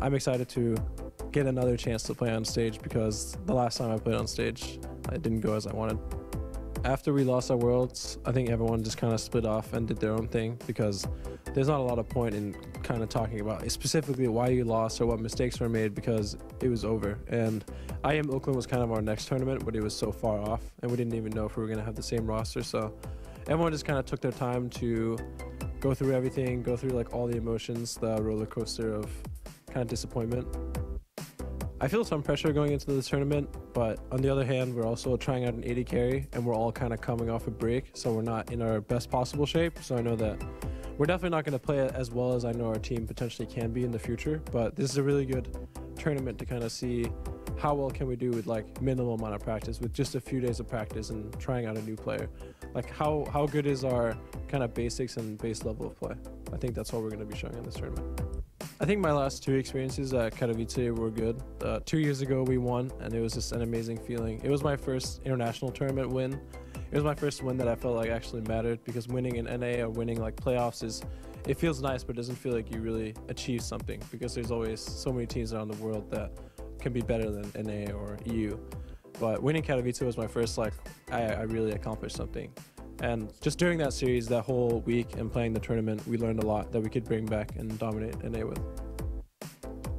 Mm-hmm. I'm excited to get another chance to play on stage because the last time I played on stage, it didn't go as I wanted. After we lost our worlds, I think everyone just kind of split off and did their own thing because there's not a lot of point in kind of talking about specifically why you lost or what mistakes were made because it was over. And I am Oakland was kind of our next tournament, but it was so far off and we didn't even know if we were going to have the same roster. So everyone just kind of took their time to go through everything, go through like all the emotions, the roller coaster of kind of disappointment. I feel some pressure going into this tournament, but on the other hand, we're also trying out an 80 carry and we're all kind of coming off a break, so we're not in our best possible shape. So I know that we're definitely not going to play it as well as I know our team potentially can be in the future, but this is a really good tournament to kind of see how well can we do with like minimal amount of practice with just a few days of practice and trying out a new player. Like how how good is our kind of basics and base level of play? I think that's what we're going to be showing in this tournament. I think my last two experiences at Katowice were good. Uh, two years ago, we won, and it was just an amazing feeling. It was my first international tournament win. It was my first win that I felt like actually mattered because winning in NA or winning like playoffs is, it feels nice, but it doesn't feel like you really achieve something because there's always so many teams around the world that can be better than NA or EU. But winning Katowice was my first like I, I really accomplished something. And just during that series that whole week and playing the tournament, we learned a lot that we could bring back and dominate in A with.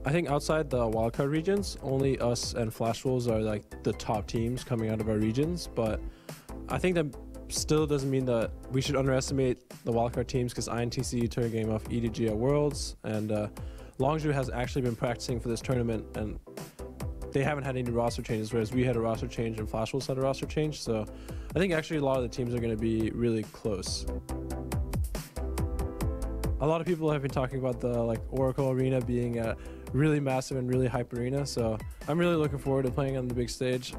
I think outside the wildcard regions, only us and Flash Wolves are like the top teams coming out of our regions. But I think that still doesn't mean that we should underestimate the wildcard teams because INTC turned a game off EDG at Worlds and uh, Longju has actually been practicing for this tournament and they haven't had any roster changes, whereas we had a roster change and Flashwolves had a roster change. So I think actually a lot of the teams are going to be really close. A lot of people have been talking about the like Oracle Arena being a really massive and really hype arena. So I'm really looking forward to playing on the big stage.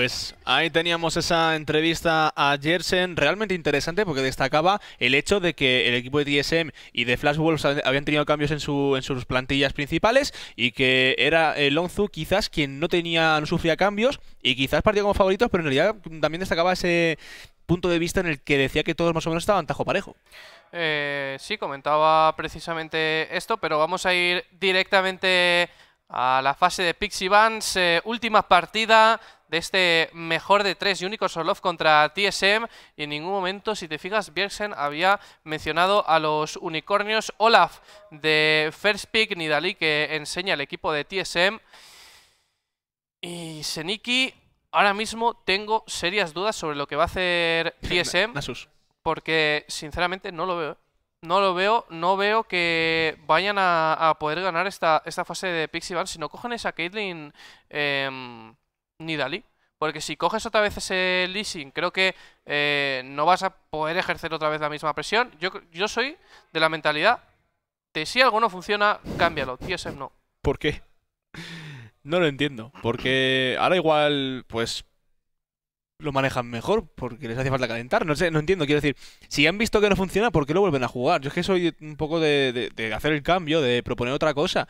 Pues ahí teníamos esa entrevista a Jersen, realmente interesante porque destacaba el hecho de que el equipo de DSM y de Flash Wolves habían tenido cambios en, sus plantillas principales y que era eh, onzu, quizás quien no tenía, no sufría cambios y quizás partía como favoritos, pero en realidad también destacaba ese punto de vista en el que decía que todos más o menos estaban tajo parejo. Eh, sí, comentaba precisamente esto, pero vamos a ir directamente a la fase de Pixie Vans, eh, última partida de este mejor de tres Unicorns of Love contra TSM y en ningún momento, si te fijas, Bjergsen había mencionado a los unicornios Olaf de First Pick Nidalí que enseña el equipo de TSM y Seniki. Ahora mismo tengo serias dudas sobre lo que va a hacer TSM porque sinceramente no lo veo. No lo veo, no veo que vayan a, poder ganar esta, esta fase de Pixie Van. Si no cogen esa Caitlyn em, ni Dalí. Porque si coges otra vez ese leasing, creo que eh, no vas a poder ejercer otra vez la misma presión. Yo, yo soy de la mentalidad de si algo no funciona, cámbialo. TSM no. ¿Por qué? No lo entiendo. Porque ahora igual, pues, lo manejan mejor porque les hace falta calentar. No sé, no entiendo. Quiero decir, si han visto que no funciona, ¿por qué lo vuelven a jugar? Yo es que soy un poco de, de hacer el cambio, de proponer otra cosa.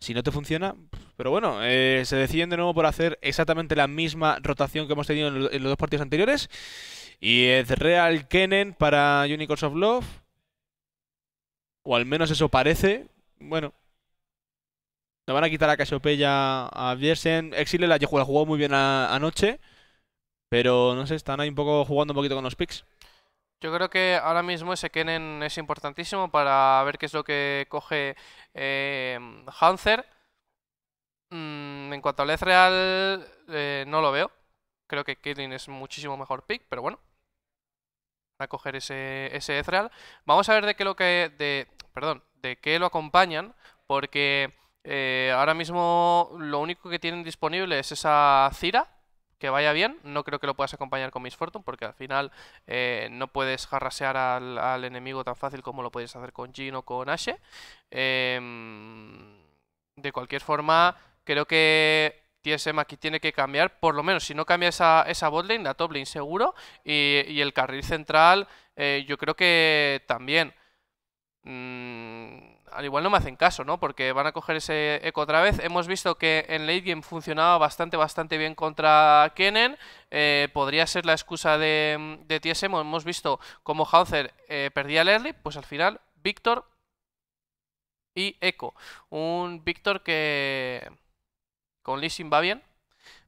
Si no te funciona, pero bueno, eh, se deciden de nuevo por hacer exactamente la misma rotación que hemos tenido en, los dos partidos anteriores. Y es Real Kenen para Unicorns of Love. O al menos eso parece. Bueno. Le van a quitar a Casiopeya a Viersen, Exile la jugó muy bien anoche. Pero no sé, están ahí un poco jugando un poquito con los picks. Yo creo que ahora mismo ese Kennen es importantísimo para ver qué es lo que coge eh, en cuanto al Ezreal, eh, no lo veo. Creo que Killing es muchísimo mejor pick, pero bueno. A coger ese, ese Ezreal. Vamos a ver de qué lo que. perdón, de qué lo acompañan. Porque eh, ahora mismo lo único que tienen disponible es esa Cira que vaya bien. No creo que lo puedas acompañar con Miss Fortune, porque al final eh, no puedes jarrasear al, enemigo tan fácil como lo puedes hacer con Jin o con Ashe. Em, de cualquier forma, creo que TSM aquí tiene que cambiar, por lo menos si no cambia esa, esa botlane, la top seguro, y, el carril central eh, yo creo que también... Mm, al igual no me hacen caso, ¿no? Porque van a coger ese eco otra vez. Hemos visto que en late game funcionaba bastante, bastante bien contra Kennen. Eh, podría ser la excusa de, TSM. Hemos visto cómo Hauser eh, perdía el early, pues al final Víctor y Echo. Un Víctor que con Leasing va bien.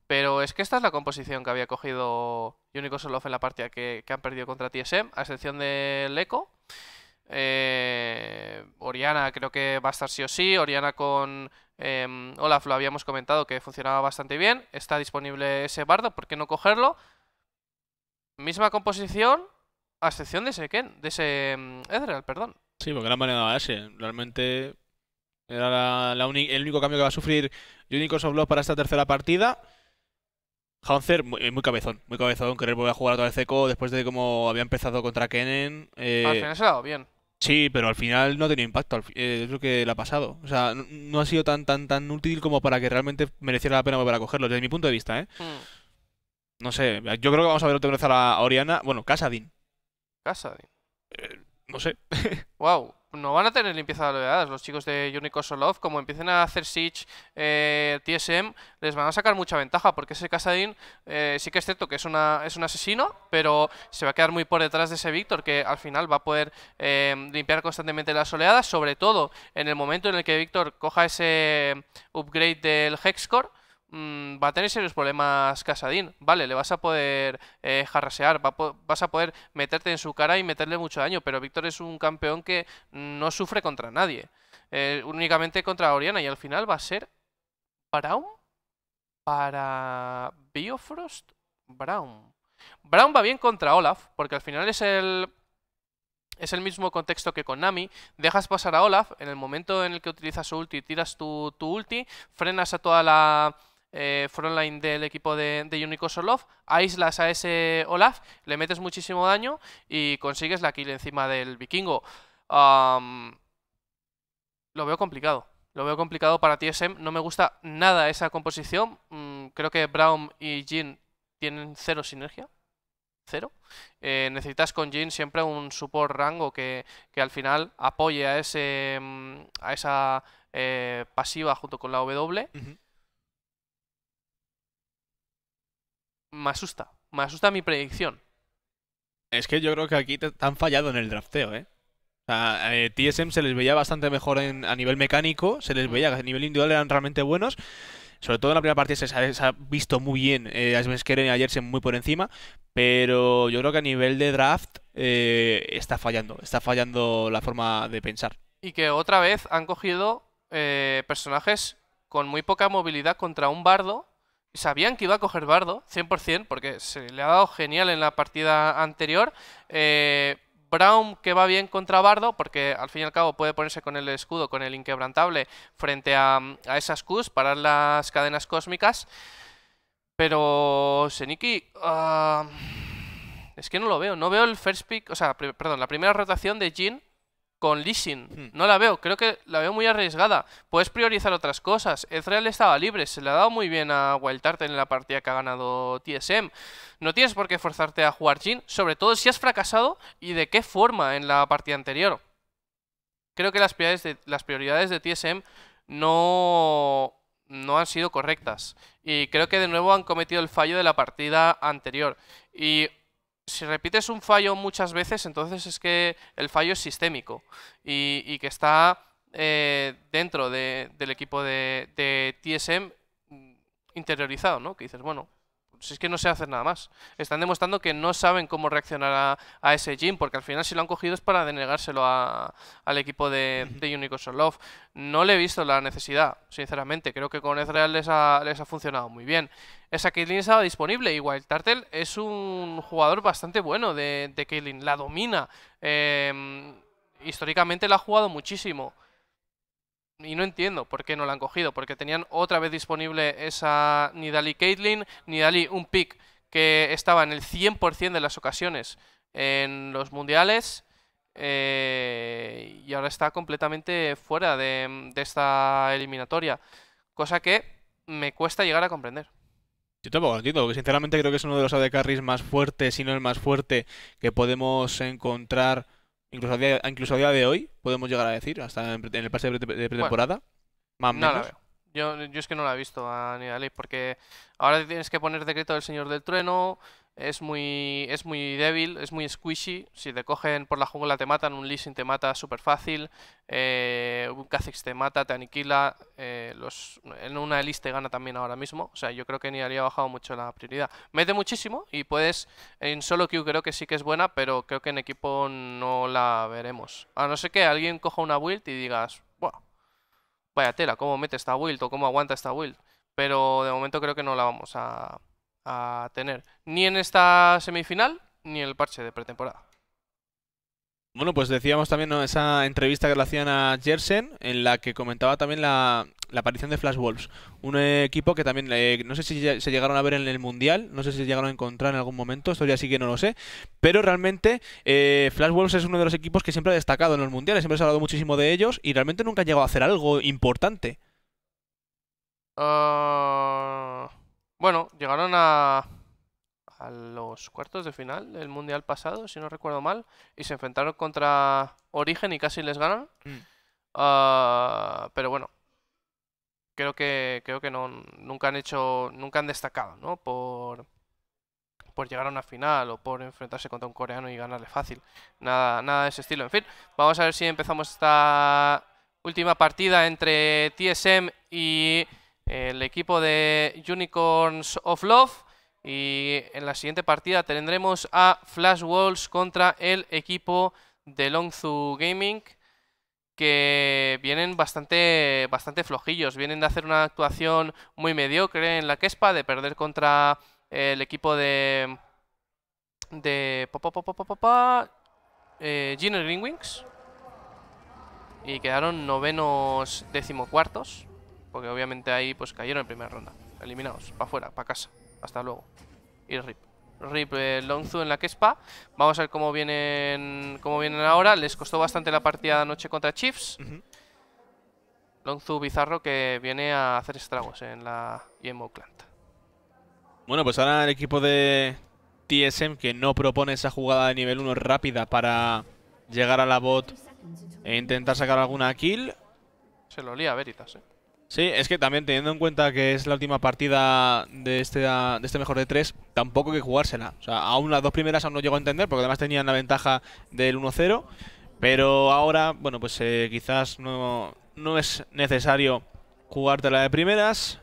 Pero es que esta es la composición que había cogido Unico solo en la partida que, que han perdido contra TSM, a excepción del Echo. Eh, Oriana creo que va a estar sí o sí. Oriana con em, Olaf lo habíamos comentado que funcionaba bastante bien. Está disponible ese bardo, ¿por qué no cogerlo? Misma composición, a excepción de ese Ken, de ese em, perdón. Sí, porque la manera de ese. Realmente era la, el único cambio que va a sufrir Unicorns of Love para esta tercera partida. Hauncer, eh, muy, cabezón, muy cabezón, querer volver a jugar otra vez Eco después de cómo había empezado contra Kennen. Eh, Al final se ha dado bien. Sí, pero al final no ha tenido impacto, eh, es lo que le ha pasado. O sea, no ha sido tan tan tan útil como para que realmente mereciera la pena volver a cogerlo, desde mi punto de vista, ¿eh? Mm. No sé, yo creo que vamos a ver otra vez a, la, Oriana, bueno, Casadin. Casadin. Eh, no sé. wow, no van a tener limpieza de oleadas los chicos de of Love Como empiecen a hacer Siege eh, TSM, les van a sacar mucha ventaja porque ese Casadín, eh, sí que es cierto que es, una, es un asesino, pero se va a quedar muy por detrás de ese Víctor que al final va a poder eh, limpiar constantemente las oleadas, sobre todo en el momento en el que Víctor coja ese upgrade del Hexcore Mm, va a tener serios problemas Casadín. Vale, le vas a poder eh, jarrasear, vas a poder meterte en su cara y meterle mucho daño, pero Víctor es un campeón que no sufre contra nadie. Eh, únicamente contra Oriana y al final va a ser Brown para Biofrost Brown. Brown va bien contra Olaf, porque al final es el es el mismo contexto que con Nami. Dejas pasar a Olaf, en el momento en el que utilizas su ulti, tiras tu, tu ulti, frenas a toda la eh, frontline del equipo de, de Unicos Olaf, aíslas a ese Olaf, le metes muchísimo daño y consigues la kill encima del vikingo. lo veo complicado. Lo veo complicado para TSM. No me gusta nada esa composición. Mm, creo que Brown y Jin tienen cero sinergia. Cero. Eh, necesitas con Jin siempre un support rango que, al final apoye a, ese, mm, a esa eh, pasiva junto con la W. me asusta. Me asusta mi predicción. Es que yo creo que aquí han fallado en el drafteo, ¿eh? O sea, eh, TSM se les veía bastante mejor en, a nivel mecánico, se les veía que a nivel individual eran realmente buenos. Sobre todo en la primera partida se, ha visto muy bien eh, a Svenskeren y a Jersen muy por encima, pero yo creo que a nivel de draft eh, está fallando, está fallando la forma de pensar. Y que otra vez han cogido eh, personajes con muy poca movilidad contra un bardo sabían que iba a coger Bardo, 100%, porque se le ha dado genial en la partida anterior. Eh, Brown que va bien contra Bardo, porque al fin y al cabo puede ponerse con el escudo, con el inquebrantable, frente a, esas Qs, para las cadenas cósmicas. Pero Seniki... Ah, es que no lo veo, no veo el first pick, o sea, perdón, la primera rotación de Jin con leasing. Hmm. No la veo, creo que la veo muy arriesgada. Puedes priorizar otras cosas. Ezreal estaba libre, se le ha dado muy bien a Wildtart en la partida que ha ganado TSM. No tienes por qué forzarte a jugar Jin, sobre todo si has fracasado y de qué forma en la partida anterior. Creo que las prioridades de, las prioridades de TSM no, no han sido correctas. Y creo que de nuevo han cometido el fallo de la partida anterior. Y si repites un fallo muchas veces, entonces es que el fallo es sistémico y, que está eh, dentro del equipo de, de, TSM mm, interiorizado, ¿no? Que dices, bueno, si es que no se hace nada más. Están demostrando que no saben cómo reaccionar a, ese Jim, porque al final si lo han cogido es para denegárselo al equipo de, de of Love. No le he visto la necesidad, sinceramente. Creo que con Ezreal les ha, les ha funcionado muy bien. Esa Caitlyn estaba disponible igual Wild es un jugador bastante bueno de, de Caitlyn. La domina. Em, históricamente la ha jugado muchísimo. Y no entiendo por qué no la han cogido, porque tenían otra vez disponible esa Nidali Caitlin, Nidali un pick que estaba en el 100% de las ocasiones en los mundiales eh, y ahora está completamente fuera de, de, esta eliminatoria, cosa que me cuesta llegar a comprender. Yo tampoco lo entiendo, porque sinceramente creo que es uno de los AD carries más fuertes, si no el más fuerte, que podemos encontrar Incluso a, día, incluso a día de hoy, podemos llegar a decir, hasta en, el pase de, pretemporada. Yo, es que no la he visto a nivel porque ahora tienes que poner decreto del Señor del Trueno, es muy, es muy débil, es muy squishy. Si te cogen por la jungla te matan, un leasing te mata súper fácil, eh, un Kha'Zix te mata, te aniquila. Eh, los, en una Elise te gana también ahora mismo. O sea, yo creo que ni haría bajado mucho la prioridad. Mete muchísimo y puedes. En solo queue creo que sí que es buena, pero creo que en equipo no la veremos. A no ser que alguien coja una build y digas, Buah, vaya tela, ¿cómo mete esta build o cómo aguanta esta build? Pero de momento creo que no la vamos a, a tener ni en esta semifinal ni en el parche de pretemporada. Bueno, pues decíamos también esa entrevista que le hacían a Jersen, en la que comentaba también la, aparición de Flash Wolves. Un equipo que también, eh, no sé si se llegaron a ver en el Mundial, no sé si se llegaron a encontrar en algún momento, esto ya sí que no lo sé, pero realmente eh, Flash Wolves es uno de los equipos que siempre ha destacado en los Mundiales, siempre se ha hablado muchísimo de ellos y realmente nunca ha llegado a hacer algo importante. Ah, bueno, llegaron a, los cuartos de final del Mundial pasado, si no recuerdo mal, y se enfrentaron contra Origen y casi les ganan. Mm. Ah, pero bueno, creo que creo que no nunca han hecho nunca han destacado, ¿no? Por por llegar a una final o por enfrentarse contra un coreano y ganarle fácil. Nada nada de ese estilo. En fin, vamos a ver si empezamos esta última partida entre TSM y el equipo de Unicorns of Love. Y en la siguiente partida tendremos a Flash Walls contra el equipo de Longzu Gaming. Que vienen bastante, bastante flojillos. Vienen de hacer una actuación muy mediocre en la Kespa, de perder contra el equipo de. de. Pa, eh, Greenwings. Y quedaron novenos decimocuartos. Porque obviamente ahí pues cayeron en primera ronda. Eliminados, para afuera, para casa. Hasta luego. Y rip. Rip eh, en la Kespa. Vamos a ver cómo vienen, cómo vienen ahora. Les costó bastante la partida anoche contra Chiefs. Longzu Bizarro que viene a hacer estragos en la Game Bueno, pues ahora el equipo de TSM que no propone esa jugada de nivel 1 rápida para llegar a la bot e intentar sacar alguna kill. Se lo lía Veritas, eh. Sí, es que también teniendo en cuenta que es la última partida de este, de este mejor de tres, tampoco hay que jugársela. O sea, aún las dos primeras aún no llego a entender, porque además tenían la ventaja del 1-0. Pero ahora, bueno, pues eh, quizás no, no es necesario jugártela de primeras.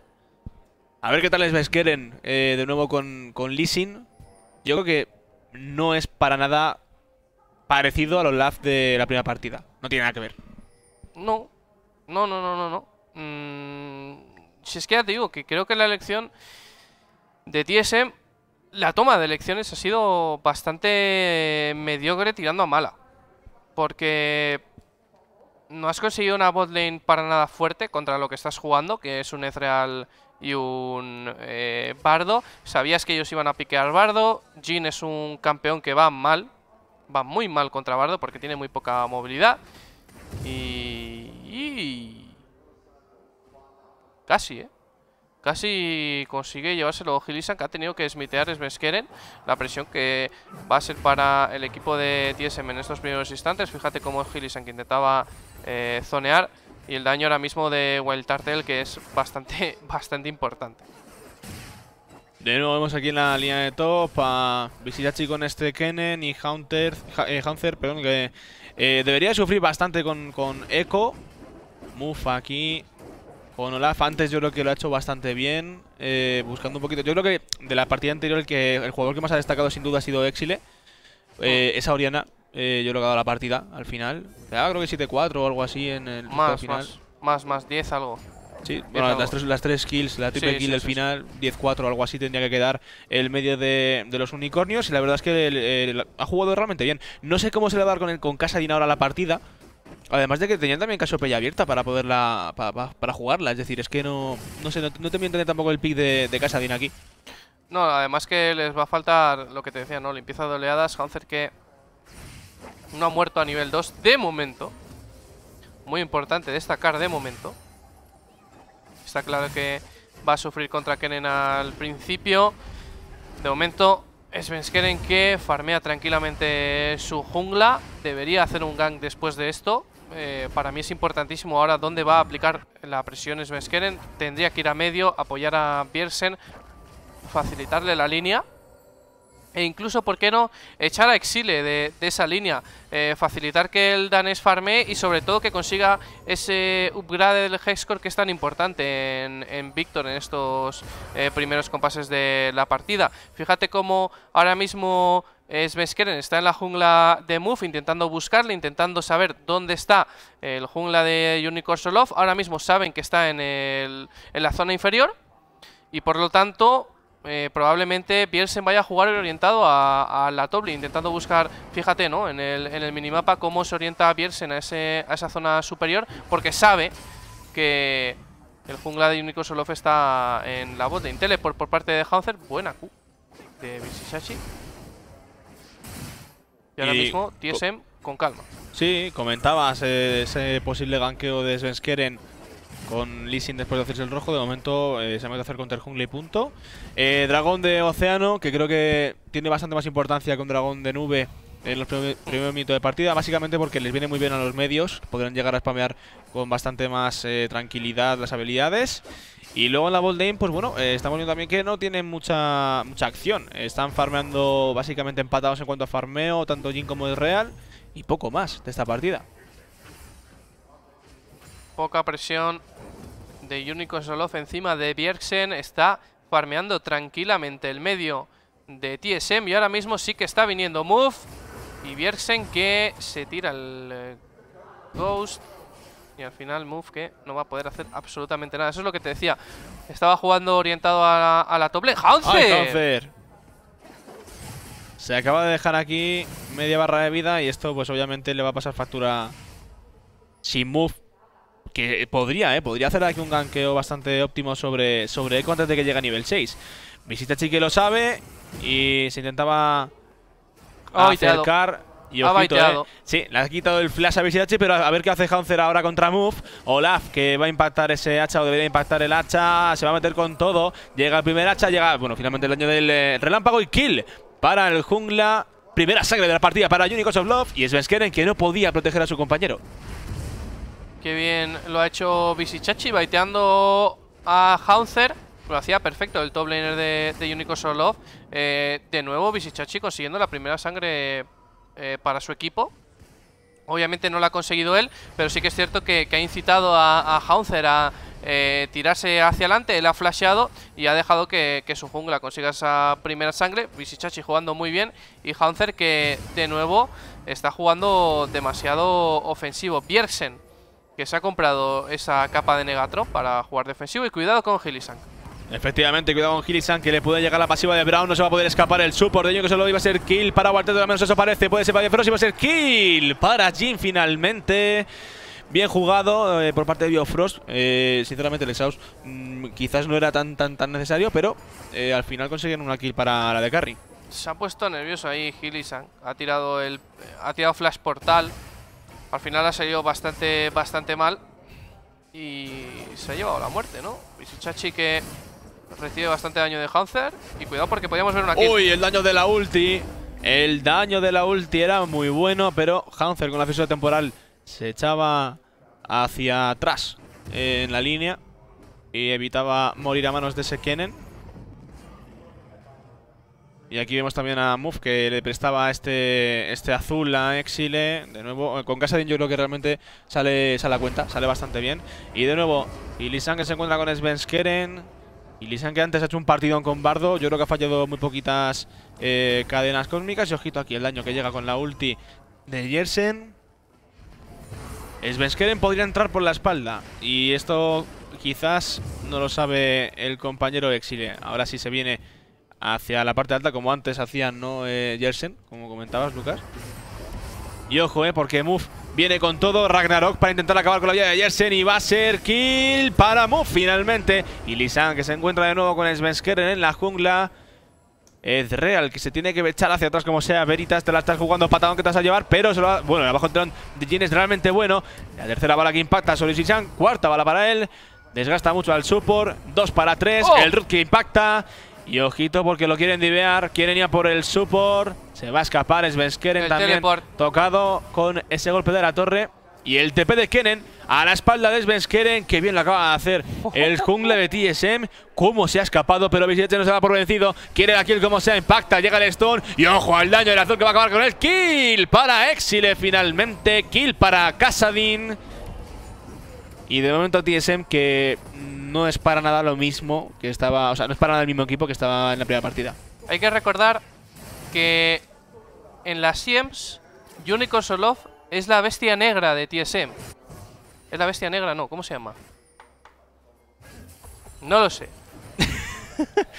A ver qué tal les ves Keren eh, de nuevo con, con Leasing. Yo creo que no es para nada parecido a los LAF de la primera partida. No tiene nada que ver. No, no, no, no, no. no. Mm, si es que ya te digo que creo que la elección de TSM, la toma de elecciones ha sido bastante mediocre tirando a mala. Porque no has conseguido una botlane para nada fuerte contra lo que estás jugando, que es un Ezreal y un eh, Bardo. Sabías que ellos iban a piquear Bardo. Jin es un campeón que va mal, va muy mal contra Bardo porque tiene muy poca movilidad. y... Casi, ¿eh? Casi consigue llevárselo Gilisan, que ha tenido que smitear Smeskeren. La presión que va a ser para el equipo de TSM en estos primeros instantes. Fíjate cómo Gilisan que intentaba eh, zonear. Y el daño ahora mismo de Wild Tartel, que es bastante, bastante importante. De nuevo vemos aquí en la línea de top a Visitachi con este Kennen y Hunter, eh, Hunter perdón, que eh, debería sufrir bastante con, con Echo. Mufa aquí, con Olaf antes yo creo que lo ha hecho bastante bien, eh, buscando un poquito. Yo creo que de la partida anterior el, que, el jugador que más ha destacado sin duda ha sido Exile. Eh, esa Oriana, eh, yo lo que ha dado la partida al final. creo que 7-4 o algo así en el más, final. Más, más, más, 10 algo. Sí, bueno, Las, tres, las tres kills, la triple kill del final, 10-4 o algo así tendría que quedar el medio de, los unicornios. Y la verdad es que ha jugado realmente bien. No sé cómo se le va a dar con, el, con Casa ahora la partida. Además de que tenían también Casiopeya abierta para poderla para, jugarla. Es decir, es que no no sé, no, te mienten tampoco el pick de, de Casadin aquí. No, además que les va a faltar lo que te decía, ¿no? Limpieza de oleadas. Hanser que no ha muerto a nivel 2 de momento. Muy importante destacar de momento. Está claro que va a sufrir contra Kennen al principio. De momento Svenskeren que farmea tranquilamente su jungla. Debería hacer un gank después de esto. Eh, para mí es importantísimo ahora dónde va a aplicar la presión Svenskeren. Tendría que ir a medio, apoyar a Piersen, facilitarle la línea. E incluso, ¿por qué no echar a Exile de, esa línea? Eh, facilitar que el danés farme y sobre todo que consiga ese upgrade del Hexcore que es tan importante en, en Víctor en estos eh, primeros compases de la partida. Fíjate cómo ahora mismo eh, Svenskeren está en la jungla de Move intentando buscarle, intentando saber dónde está el jungla de solov Ahora mismo saben que está en, el, en la zona inferior y por lo tanto eh, probablemente Piersen vaya a jugar orientado a, la top intentando buscar, fíjate, ¿no? En el, en el minimapa cómo se orienta Piersen a, ese, a esa zona superior, porque sabe que el jungla de Unico está en la bot de Intel por, parte de Hunter. Buena Q de Vishishashi. Y ahora mismo TSM con calma. Sí, comentabas eh, ese posible ganqueo de Svenskeren con Lee después de hacerse el rojo. De momento eh, se metido a hacer contra el jungle y punto. Eh, dragón de océano, que creo que tiene bastante más importancia que un dragón de nube en los primeros minutos de partida, básicamente porque les viene muy bien a los medios, podrán llegar a spamear con bastante más eh, tranquilidad las habilidades. Y luego en la ball pues bueno, estamos viendo también que no tienen mucha, mucha acción. Están farmeando básicamente empatados en cuanto a farmeo, tanto Jin como el Real, y poco más de esta partida. Poca presión, único solo Solov encima de Bjergsen. Está farmeando tranquilamente el medio de TSM y ahora mismo sí que está viniendo Move. Y Bjergsen que se tira el eh, Ghost. Y al final Move que no va a poder hacer absolutamente nada. Eso es lo que te decía. Estaba jugando orientado a, la, toble. Se acaba de dejar aquí media barra de vida y esto pues obviamente le va a pasar factura si Move que podría, ¿eh? Podría hacer aquí un ganqueo bastante óptimo sobre, sobre antes de que llegue a nivel 6. Visita que lo sabe y se intentaba acercar... Y ha eh. Sí, le ha quitado el flash a Visitachi. pero a ver qué hace hunter ahora contra Move. Olaf, que va a impactar ese hacha o debería impactar el hacha. Se va a meter con todo. Llega el primer hacha, llega, bueno, finalmente el daño del eh, relámpago y kill para el jungla. Primera sangre de la partida para Unicos of Love y es que no podía proteger a su compañero. Qué bien lo ha hecho Visichachi baiteando a Haunzer. Lo hacía perfecto el top laner de, de Unico Solov. Eh, de nuevo, Visichachi consiguiendo la primera sangre eh, para su equipo. Obviamente no la ha conseguido él, pero sí que es cierto que, ha incitado a, a Haunzer a eh, tirarse hacia adelante. Él ha flasheado y ha dejado que, su jungla consiga esa primera sangre. Visichachi jugando muy bien y Haunzer que de nuevo está jugando demasiado ofensivo. Bjergsen que se ha comprado esa capa de Negatron para jugar defensivo y cuidado con Hillisank. Efectivamente, cuidado con Hillisank que le puede llegar la pasiva de Brown, no se va a poder escapar el support, de que solo iba a ser kill para la al menos eso parece, puede ser para Frost, iba a ser kill para Jin finalmente. Bien jugado eh, por parte de Biofrost. Eh, sinceramente, el Exhaust mm, quizás no era tan tan tan necesario, pero eh, al final consiguen una kill para la de Carry. Se ha puesto nervioso ahí Hillisan. Ha tirado el ha tirado flash portal al final ha salido bastante, bastante mal. Y se ha llevado la muerte, ¿no? chachi que recibe bastante daño de Hunter Y cuidado porque podíamos ver una kill. Uy, el daño de la ulti. El daño de la ulti era muy bueno, pero Hunter con la fisura temporal se echaba hacia atrás en la línea y evitaba morir a manos de ese Kennen. Y aquí vemos también a Move que le prestaba este, este azul a Exile. De nuevo, eh, con Casadin yo creo que realmente sale, a la cuenta, sale bastante bien. Y de nuevo, Ilisan que se encuentra con Svenskeren. Ilisan que antes ha hecho un partidón con Bardo. Yo creo que ha fallado muy poquitas eh, cadenas cósmicas. Y ojito aquí el daño que llega con la ulti de Jersen. Svenskeren podría entrar por la espalda. Y esto quizás no lo sabe el compañero Exile. Ahora sí se viene hacia la parte alta, como antes hacían, ¿no? Jersen, eh, como comentabas, Lucas. Y ojo, eh, porque Muff viene con todo Ragnarok para intentar acabar con la vida de Jersen y va a ser kill para Muf finalmente. Y Lisan que se encuentra de nuevo con Svenskeren en la jungla. Es real que se tiene que echar hacia atrás como sea. Veritas te la estás jugando patadón que te vas a llevar, pero se Bueno, el abajo tron de Jin es realmente bueno. La tercera bala que impacta sobre Lisan cuarta bala para él. Desgasta mucho al support, Dos para tres. ¡Oh! el root que impacta y ojito porque lo quieren divear, quieren ya por el support. Se va a escapar, Svenskeren también tocado con ese golpe de la torre. Y el TP de Kenen a la espalda de Svenskeren, que bien lo acaba de hacer el jungle de TSM. Cómo se ha escapado, pero B7 no se va por vencido. Quiere la kill como sea, impacta, llega el stone. Y ojo al daño del azul que va a acabar con el kill para Exile finalmente. Kill para Casadin. Y de momento TSM que no es para nada lo mismo que estaba... O sea, no es para nada el mismo equipo que estaba en la primera partida. Hay que recordar que en las Siems, Unicorn Solov es la bestia negra de TSM. Es la bestia negra, no, ¿cómo se llama? No lo sé.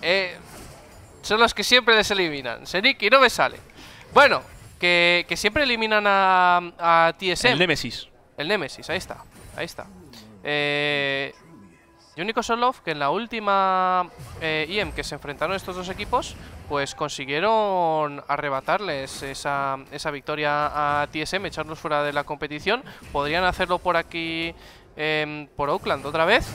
Eh, son los que siempre les eliminan. y no me sale. Bueno, que, siempre eliminan a, a TSM. El Nemesis. El Nemesis, ahí está. Ahí está. Y eh, único solo que en la última eh, IEM que se enfrentaron estos dos equipos, pues consiguieron arrebatarles esa, victoria a TSM, echarlos fuera de la competición. Podrían hacerlo por aquí, em, por Oakland, otra vez.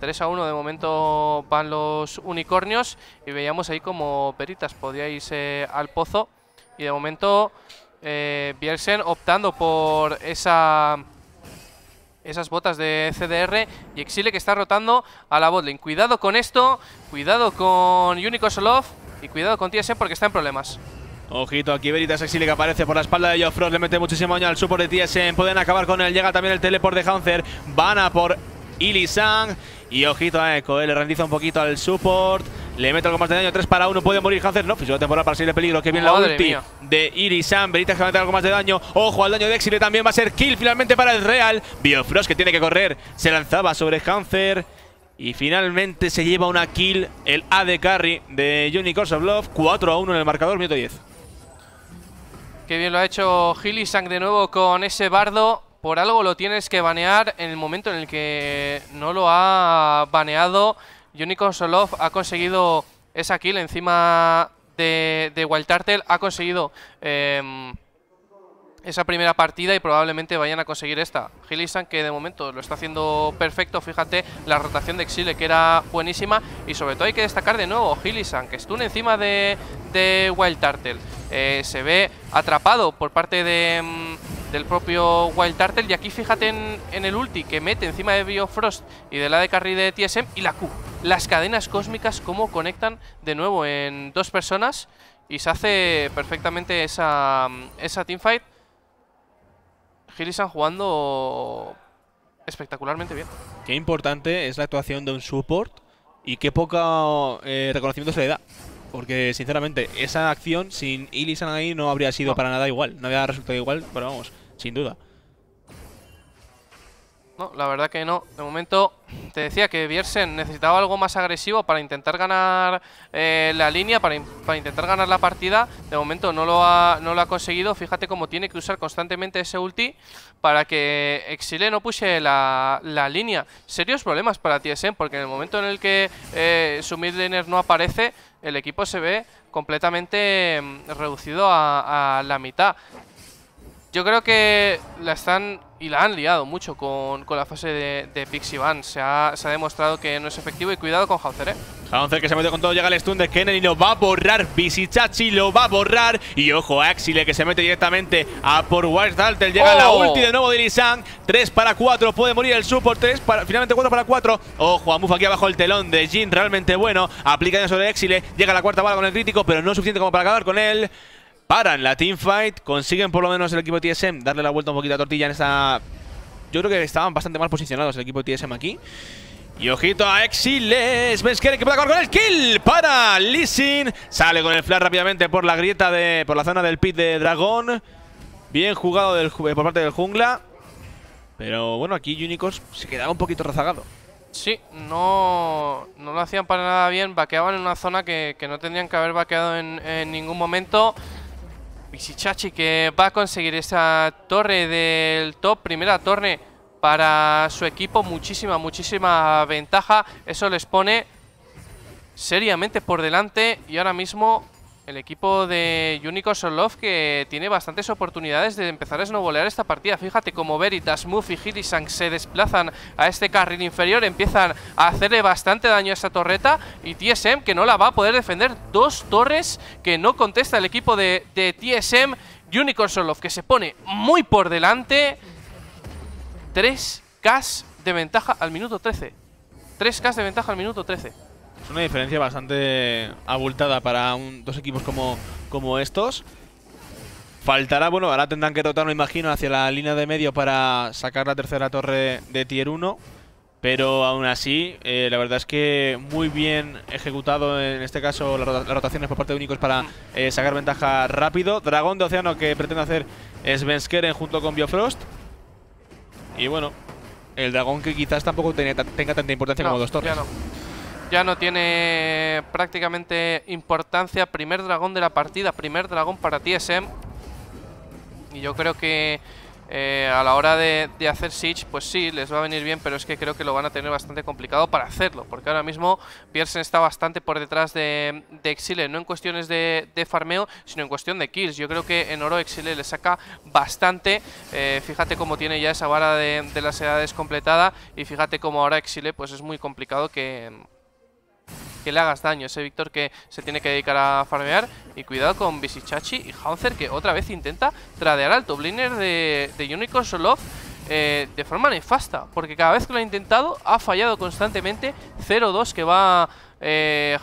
3 a 1 de momento van los unicornios y veíamos ahí como peritas podíais irse eh, al pozo y de momento eh, optando por esa esas botas de CDR y Exile que está rotando a la botlane. Cuidado con esto, cuidado con Unico Solov y cuidado con TSM e porque está en problemas. Ojito, aquí Veritas Exile que aparece por la espalda de yoffros le mete muchísimo daño al support de TSM, e. pueden acabar con él, llega también el teleport de Hancer, van a por sang y ojito a Echo, eh, le rendiza un poquito al support, le mete algo más de daño. 3 para 1. Puede morir Hanser. No, fisura temporal para salir de peligro. Que bien la ulti de Irisan. Veritas que va a algo más de daño. Ojo al daño de Exile. También va a ser kill finalmente para el Real. Biofrost que tiene que correr. Se lanzaba sobre Hanser. Y finalmente se lleva una kill el a de Carry de of Love. 4 a 1 en el marcador, minuto 10. Qué bien lo ha hecho Sang de nuevo con ese bardo. Por algo lo tienes que banear en el momento en el que no lo ha baneado Unicorn Solov ha conseguido esa kill encima de, Wild Turtle. Ha conseguido em, esa primera partida y probablemente vayan a conseguir esta. Hilisan que de momento lo está haciendo perfecto. Fíjate la rotación de Exile que era buenísima. Y sobre todo hay que destacar de nuevo hillison que estuvo encima de, Wild Turtle. Eh, se ve atrapado por parte de... Em, del propio Wild Turtle. Y aquí fíjate en, el ulti que mete encima de Biofrost y de la de carry de TSM y la Q. Las cadenas cósmicas cómo conectan de nuevo en dos personas y se hace perfectamente esa, esa teamfight. Gilisan jugando espectacularmente bien. Qué importante es la actuación de un support y qué poco eh, reconocimiento se le da. Porque, sinceramente, esa acción sin ilisan ahí no habría sido para nada igual. No había resultado igual, pero vamos sin duda. No, la verdad que no. De momento, te decía que Biersen necesitaba algo más agresivo para intentar ganar eh, la línea, para, intentar ganar la partida. De momento no lo, ha, no lo ha conseguido. Fíjate cómo tiene que usar constantemente ese ulti para que Exile no puse la, línea. Serios problemas para TSM, porque en el momento en el que eh, su midlaner no aparece, el equipo se ve completamente mm, reducido a la mitad. Yo creo que la están y la han liado mucho con, la fase de, de Pixie Van. Se ha, se ha, demostrado que no es efectivo y cuidado con Hauser, ¿eh? Hauser que se mete con todo, llega el stun de y lo va a borrar. Bisichachi lo va a borrar. Y ojo, Axile que se mete directamente a por Dalton Llega la oh. ulti de nuevo de Lisan. 3 para 4, puede morir el support. 3 para, finalmente cuatro para cuatro. Ojo, Amufa aquí abajo el telón de Jin, realmente bueno. Aplica eso de Axile, llega la cuarta bala con el crítico, pero no es suficiente como para acabar con él. Paran la teamfight, consiguen por lo menos el equipo TSM darle la vuelta un poquito a tortilla en esta... Yo creo que estaban bastante mal posicionados el equipo TSM aquí. Y ojito a Exiles, Ves que puede acabar con el kill para Lissin. Sale con el flash rápidamente por la grieta de... por la zona del pit de Dragón. Bien jugado del, eh, por parte del jungla. Pero bueno, aquí Unicos se quedaba un poquito rezagado. Sí, no, no lo hacían para nada bien, vaqueaban en una zona que, no tendrían que haber vaqueado en ningún momento. Pichichachi que va a conseguir esa torre del top, primera torre para su equipo, muchísima, muchísima ventaja. Eso les pone seriamente por delante y ahora mismo el equipo de of Solov que tiene bastantes oportunidades de empezar a snowbolear esta partida. Fíjate cómo Veritas, y Hidisank se desplazan a este carril inferior. Empiezan a hacerle bastante daño a esta torreta. Y TSM que no la va a poder defender. Dos torres que no contesta el equipo de, TSM. of Solov que se pone muy por delante. 3 cas de ventaja al minuto 13. 3 K's de ventaja al minuto 13 una diferencia bastante abultada para dos equipos como, estos. Faltará, bueno, ahora tendrán que rotar, me imagino, hacia la línea de medio para sacar la tercera torre de tier 1. Pero aún así, eh, la verdad es que muy bien ejecutado en este caso las rotaciones por parte de Únicos para eh, sacar ventaja rápido. Dragón de Océano que pretende hacer Svenskeren junto con Biofrost. Y bueno, el dragón que quizás tampoco tenga, tanta importancia como dos torres ya no tiene prácticamente importancia. Primer dragón de la partida, primer dragón para TSM. Y yo creo que eh, a la hora de, hacer Siege, pues sí, les va a venir bien, pero es que creo que lo van a tener bastante complicado para hacerlo, porque ahora mismo Pierce está bastante por detrás de, Exile, no en cuestiones de, farmeo, sino en cuestión de kills. Yo creo que en oro Exile le saca bastante, eh, fíjate cómo tiene ya esa vara de, las edades completada y fíjate cómo ahora Exile pues es muy complicado que que le hagas daño. Ese Víctor que se tiene que dedicar a farmear. Y cuidado con Bisichachi y Haunzer que otra vez intenta tradear al Tobliner de, de Unicorn Solov. Eh, de forma nefasta, porque cada vez que lo ha intentado ha fallado constantemente 0-2 que va eh,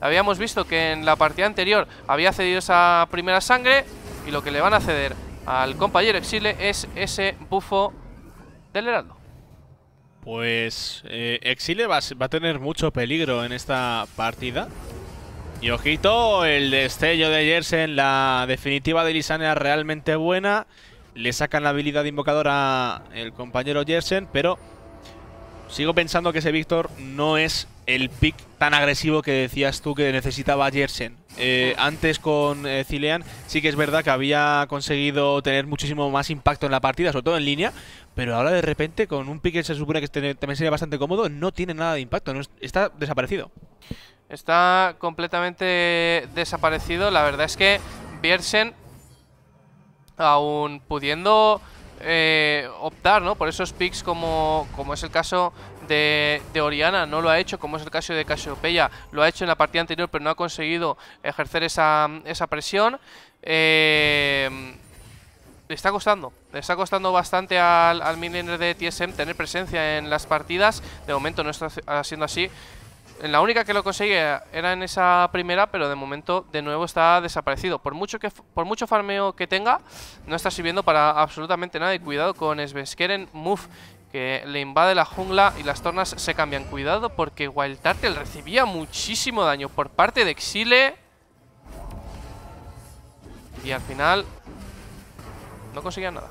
Habíamos visto que en la partida anterior había cedido esa primera sangre y lo que le van a ceder al compañero Exile es ese bufo del Heraldo. Pues eh, Exile va, a tener mucho peligro en esta partida. Y ojito, el destello de Jersen, la definitiva de es realmente buena. Le sacan la habilidad de a el compañero Jersen, pero sigo pensando que ese Víctor no es el pick tan agresivo que decías tú que necesitaba Jersen. Eh, antes con eh, sí que es verdad que había conseguido tener muchísimo más impacto en la partida, sobre todo en línea, pero ahora de repente, con un pique se supone que este también sería bastante cómodo, no tiene nada de impacto, está desaparecido. Está completamente desaparecido. La verdad es que Biersen, aún pudiendo eh, optar ¿no? por esos picks como, como es el caso de, de, Oriana, no lo ha hecho, como es el caso de Casiopeya, lo ha hecho en la partida anterior, pero no ha conseguido ejercer esa, esa presión. Eh, le está costando, le está costando bastante al, al de TSM tener presencia en las partidas. De momento no está siendo así. La única que lo consigue era en esa primera, pero de momento de nuevo está desaparecido. Por mucho, que, por mucho farmeo que tenga, no está sirviendo para absolutamente nada. Y cuidado con Sveskeren Move, que le invade la jungla y las tornas se cambian. Cuidado porque Wild Turtle recibía muchísimo daño por parte de Exile. Y al final no conseguía nada.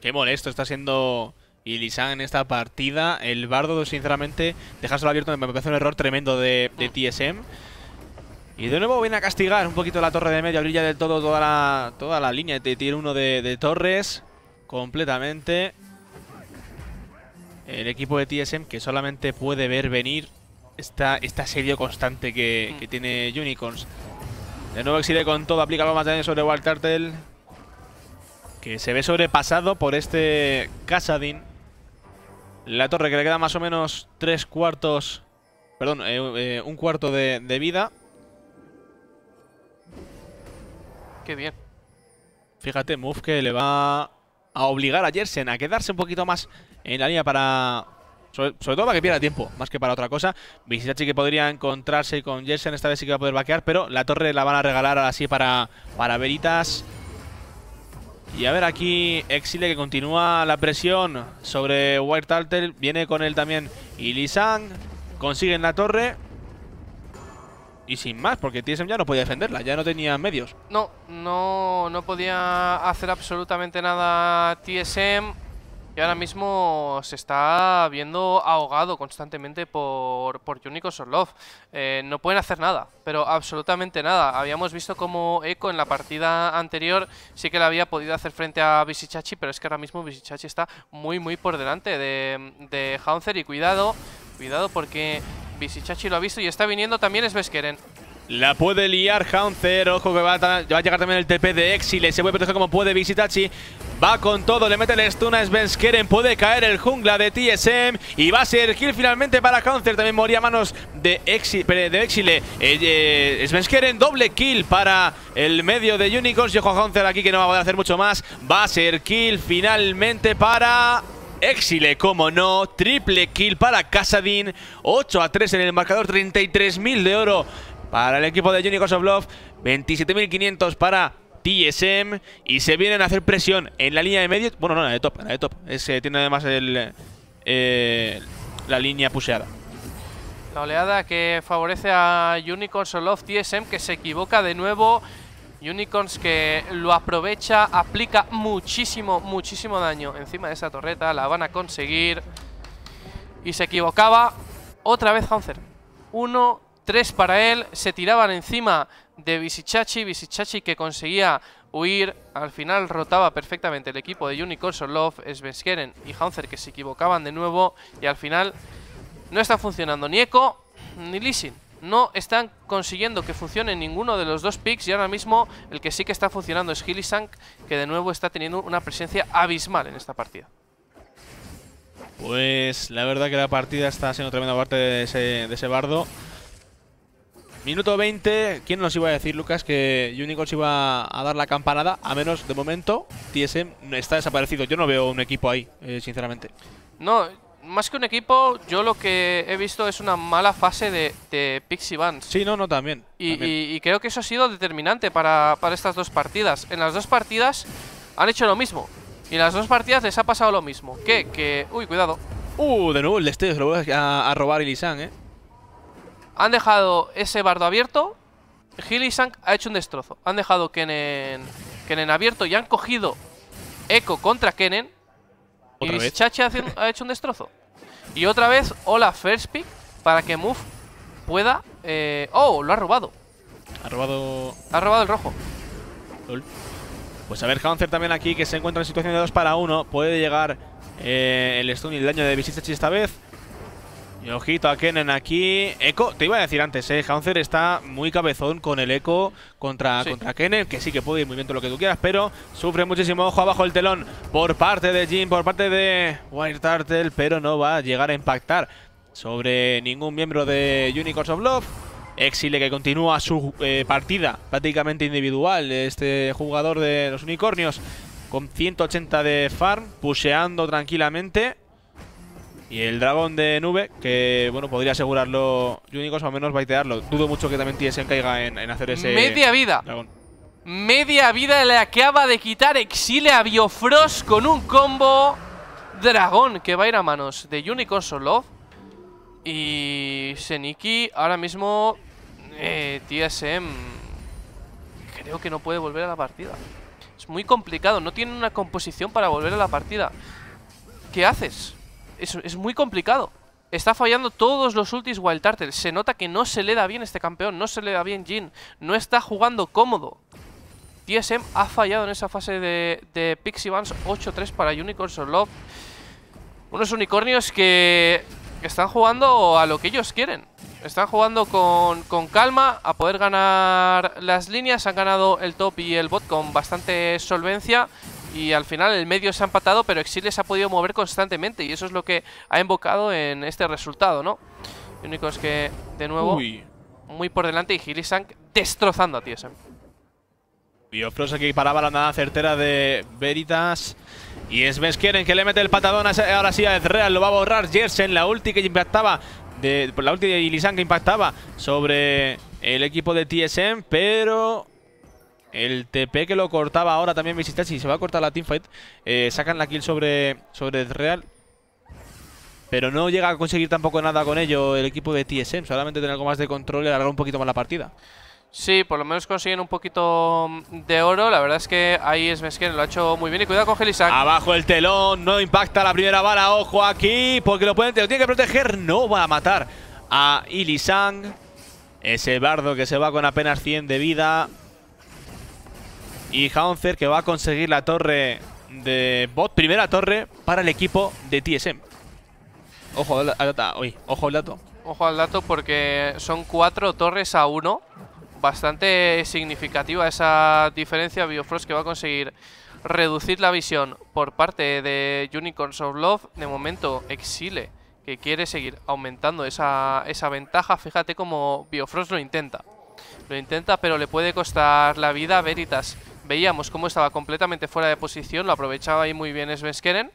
Qué molesto está siendo Ilisan en esta partida. El Bardo, sinceramente, dejárselo abierto me parece un error tremendo de, TSM. Y de nuevo viene a castigar un poquito la torre de medio, brilla del todo toda la, toda la línea de tier uno de, Torres. Completamente. El equipo de TSM que solamente puede ver venir esta, este asedio constante que, tiene Unicorns. De nuevo exile con todo, aplica algo más sobre Wild Turtle que se ve sobrepasado por este Casadin. La torre que le queda más o menos tres cuartos... Perdón, eh, eh, un cuarto de, vida. Qué bien. Fíjate, move que le va a obligar a Jersen a quedarse un poquito más en la línea para... Sobre, todo para que pierda tiempo, más que para otra cosa. Visitachi que podría encontrarse con Jersen, esta vez sí que va a poder vaquear, pero la torre la van a regalar así para, para Veritas. Y a ver aquí Exile que continúa la presión sobre White Turtle. Viene con él también Ilisan. Consiguen la torre. Y sin más, porque TSM ya no podía defenderla, ya no tenía medios. No, no, no podía hacer absolutamente nada TSM. Y ahora mismo se está viendo ahogado constantemente por, por Orlov. Eh, no pueden hacer nada, pero absolutamente nada. Habíamos visto como Echo en la partida anterior sí que la había podido hacer frente a Visichachi, pero es que ahora mismo Visichachi está muy, muy por delante de, de Haunzer. Y cuidado, cuidado porque Visichachi lo ha visto y está viniendo también es la puede liar Hunter ojo que va a, llegar también el TP de Exile, se puede proteger como puede Visitachi, va con todo, le mete el stun a Svenskeren, puede caer el jungla de TSM y va a ser kill finalmente para Hunter también moría a manos de Exile, de eh, eh, doble kill para el medio de Unicorns y ojo a aquí que no va a poder hacer mucho más, va a ser kill finalmente para Exile, como no, triple kill para Casadin, 8 a 3 en el marcador, 33.000 de oro para el equipo de Unicorns of Love, 27.500 para TSM y se vienen a hacer presión en la línea de medio. Bueno, no, la de top, la de top. Ese tiene además el, eh, la línea puseada. La oleada que favorece a Unicorns of Love, TSM que se equivoca de nuevo. Unicorns que lo aprovecha, aplica muchísimo, muchísimo daño encima de esa torreta. La van a conseguir. Y se equivocaba otra vez Hunter. Uno tres para él, se tiraban encima de Visichachi, Visichachi que conseguía huir, al final rotaba perfectamente el equipo de of Love, Svenskeren y Hauncer que se equivocaban de nuevo y al final no está funcionando ni Eco ni Lissin. No están consiguiendo que funcione ninguno de los dos picks y ahora mismo el que sí que está funcionando es Hillisank, que de nuevo está teniendo una presencia abismal en esta partida. Pues la verdad que la partida está siendo tremenda parte de ese bardo. Minuto 20. ¿Quién nos iba a decir, Lucas, que Unicorns iba a dar la campanada? A menos de momento, TSM está desaparecido. Yo no veo un equipo ahí, eh, sinceramente. No, más que un equipo, yo lo que he visto es una mala fase de, Pixie Bands. Sí, no, no, también. Y, creo que eso ha sido determinante para, estas dos partidas. En las dos partidas han hecho lo mismo. Y en las dos partidas les ha pasado lo mismo. ¿Qué? Que. Uy, cuidado. Uh, de nuevo el destello se lo voy a, a robar Ilisan, eh. Han dejado ese bardo abierto. Sank ha hecho un destrozo. Han dejado Kenen, abierto y han cogido Echo contra Kenen. ¿Otra vez? Chachi ha, hecho un destrozo. Y otra vez, hola first pick para que Move pueda... Eh... ¡Oh! Lo ha robado. Ha robado... Ha robado el rojo. Pues a ver, Hancer también aquí, que se encuentra en situación de 2 para 1. Puede llegar eh, el stun y el daño de Visitechi esta vez. Y ojito a Kennen aquí. Eco, te iba a decir antes, eh. está muy cabezón con el Eco contra, Kennen, que sí que puede ir muy bien lo que tú quieras, pero sufre muchísimo. Ojo abajo el telón por parte de Jim, por parte de White Turtle, pero no va a llegar a impactar sobre ningún miembro de Unicorns of Love. Exile que continúa su eh, partida prácticamente individual. Este jugador de los unicornios con 180 de farm, puseando tranquilamente. Y el dragón de nube, que bueno, podría asegurarlo Junicos o al menos baitearlo. Dudo mucho que también TSM caiga en, hacer ese. Media vida. Dragón. Media vida le acaba de quitar Exile a Biofrost con un combo dragón que va a ir a manos de o solo Y Seniki ahora mismo eh, TSM creo que no puede volver a la partida. Es muy complicado, no tiene una composición para volver a la partida. ¿Qué haces? es, muy complicado. Está fallando todos los ultis Wild Turtle. Se nota que no se le da bien este campeón, no se le da bien Jin. No está jugando cómodo. TSM ha fallado en esa fase de, Pixie Vans 8-3 para Unicorns of Love. Unos unicornios que están jugando a lo que ellos quieren. Están jugando con, con, calma a poder ganar las líneas. Han ganado el top y el bot con bastante solvencia y al final el medio se ha empatado, pero se ha podido mover constantemente y eso es lo que ha invocado en este resultado, ¿no? Lo único es que, de nuevo, muy por delante y Gilisank destrozando a TSM. Y aquí paraba la nada certera de Veritas. Y es quieren que le mete el patadón ahora sí a Ezreal. Lo va a borrar Jersen. La ulti que impactaba. De, la ulti de Gilisank que impactaba sobre el equipo de TSM. Pero el TP que lo cortaba ahora también visita Si se va a cortar la teamfight, eh, sacan la kill sobre, sobre Real. Pero no llega a conseguir tampoco nada con ello el equipo de TSM. Solamente tener algo más de control y alargar un poquito más la partida. Sí, por lo menos consiguen un poquito de oro. La verdad es que ahí es Mesquén, lo ha hecho muy bien. Y cuidado con Gilisang. Abajo el telón, no impacta la primera bala. Ojo aquí, porque lo, pueden, tiene que proteger. No va a matar a Ilisang. Ese bardo que se va con apenas 100 de vida. Y Haunzer que va a conseguir la torre de bot. Primera torre para el equipo de TSM. Ojo al, dato. ojo al dato. Ojo al dato porque son cuatro torres a uno. Bastante significativa esa diferencia. Biofrost que va a conseguir reducir la visión por parte de Unicorns of Love. De momento, Exile que quiere seguir aumentando esa, esa ventaja. Fíjate cómo Biofrost lo intenta. Lo intenta, pero le puede costar la vida a Veritas. Veíamos cómo estaba completamente fuera de posición, lo aprovechaba ahí muy bien Svenskeren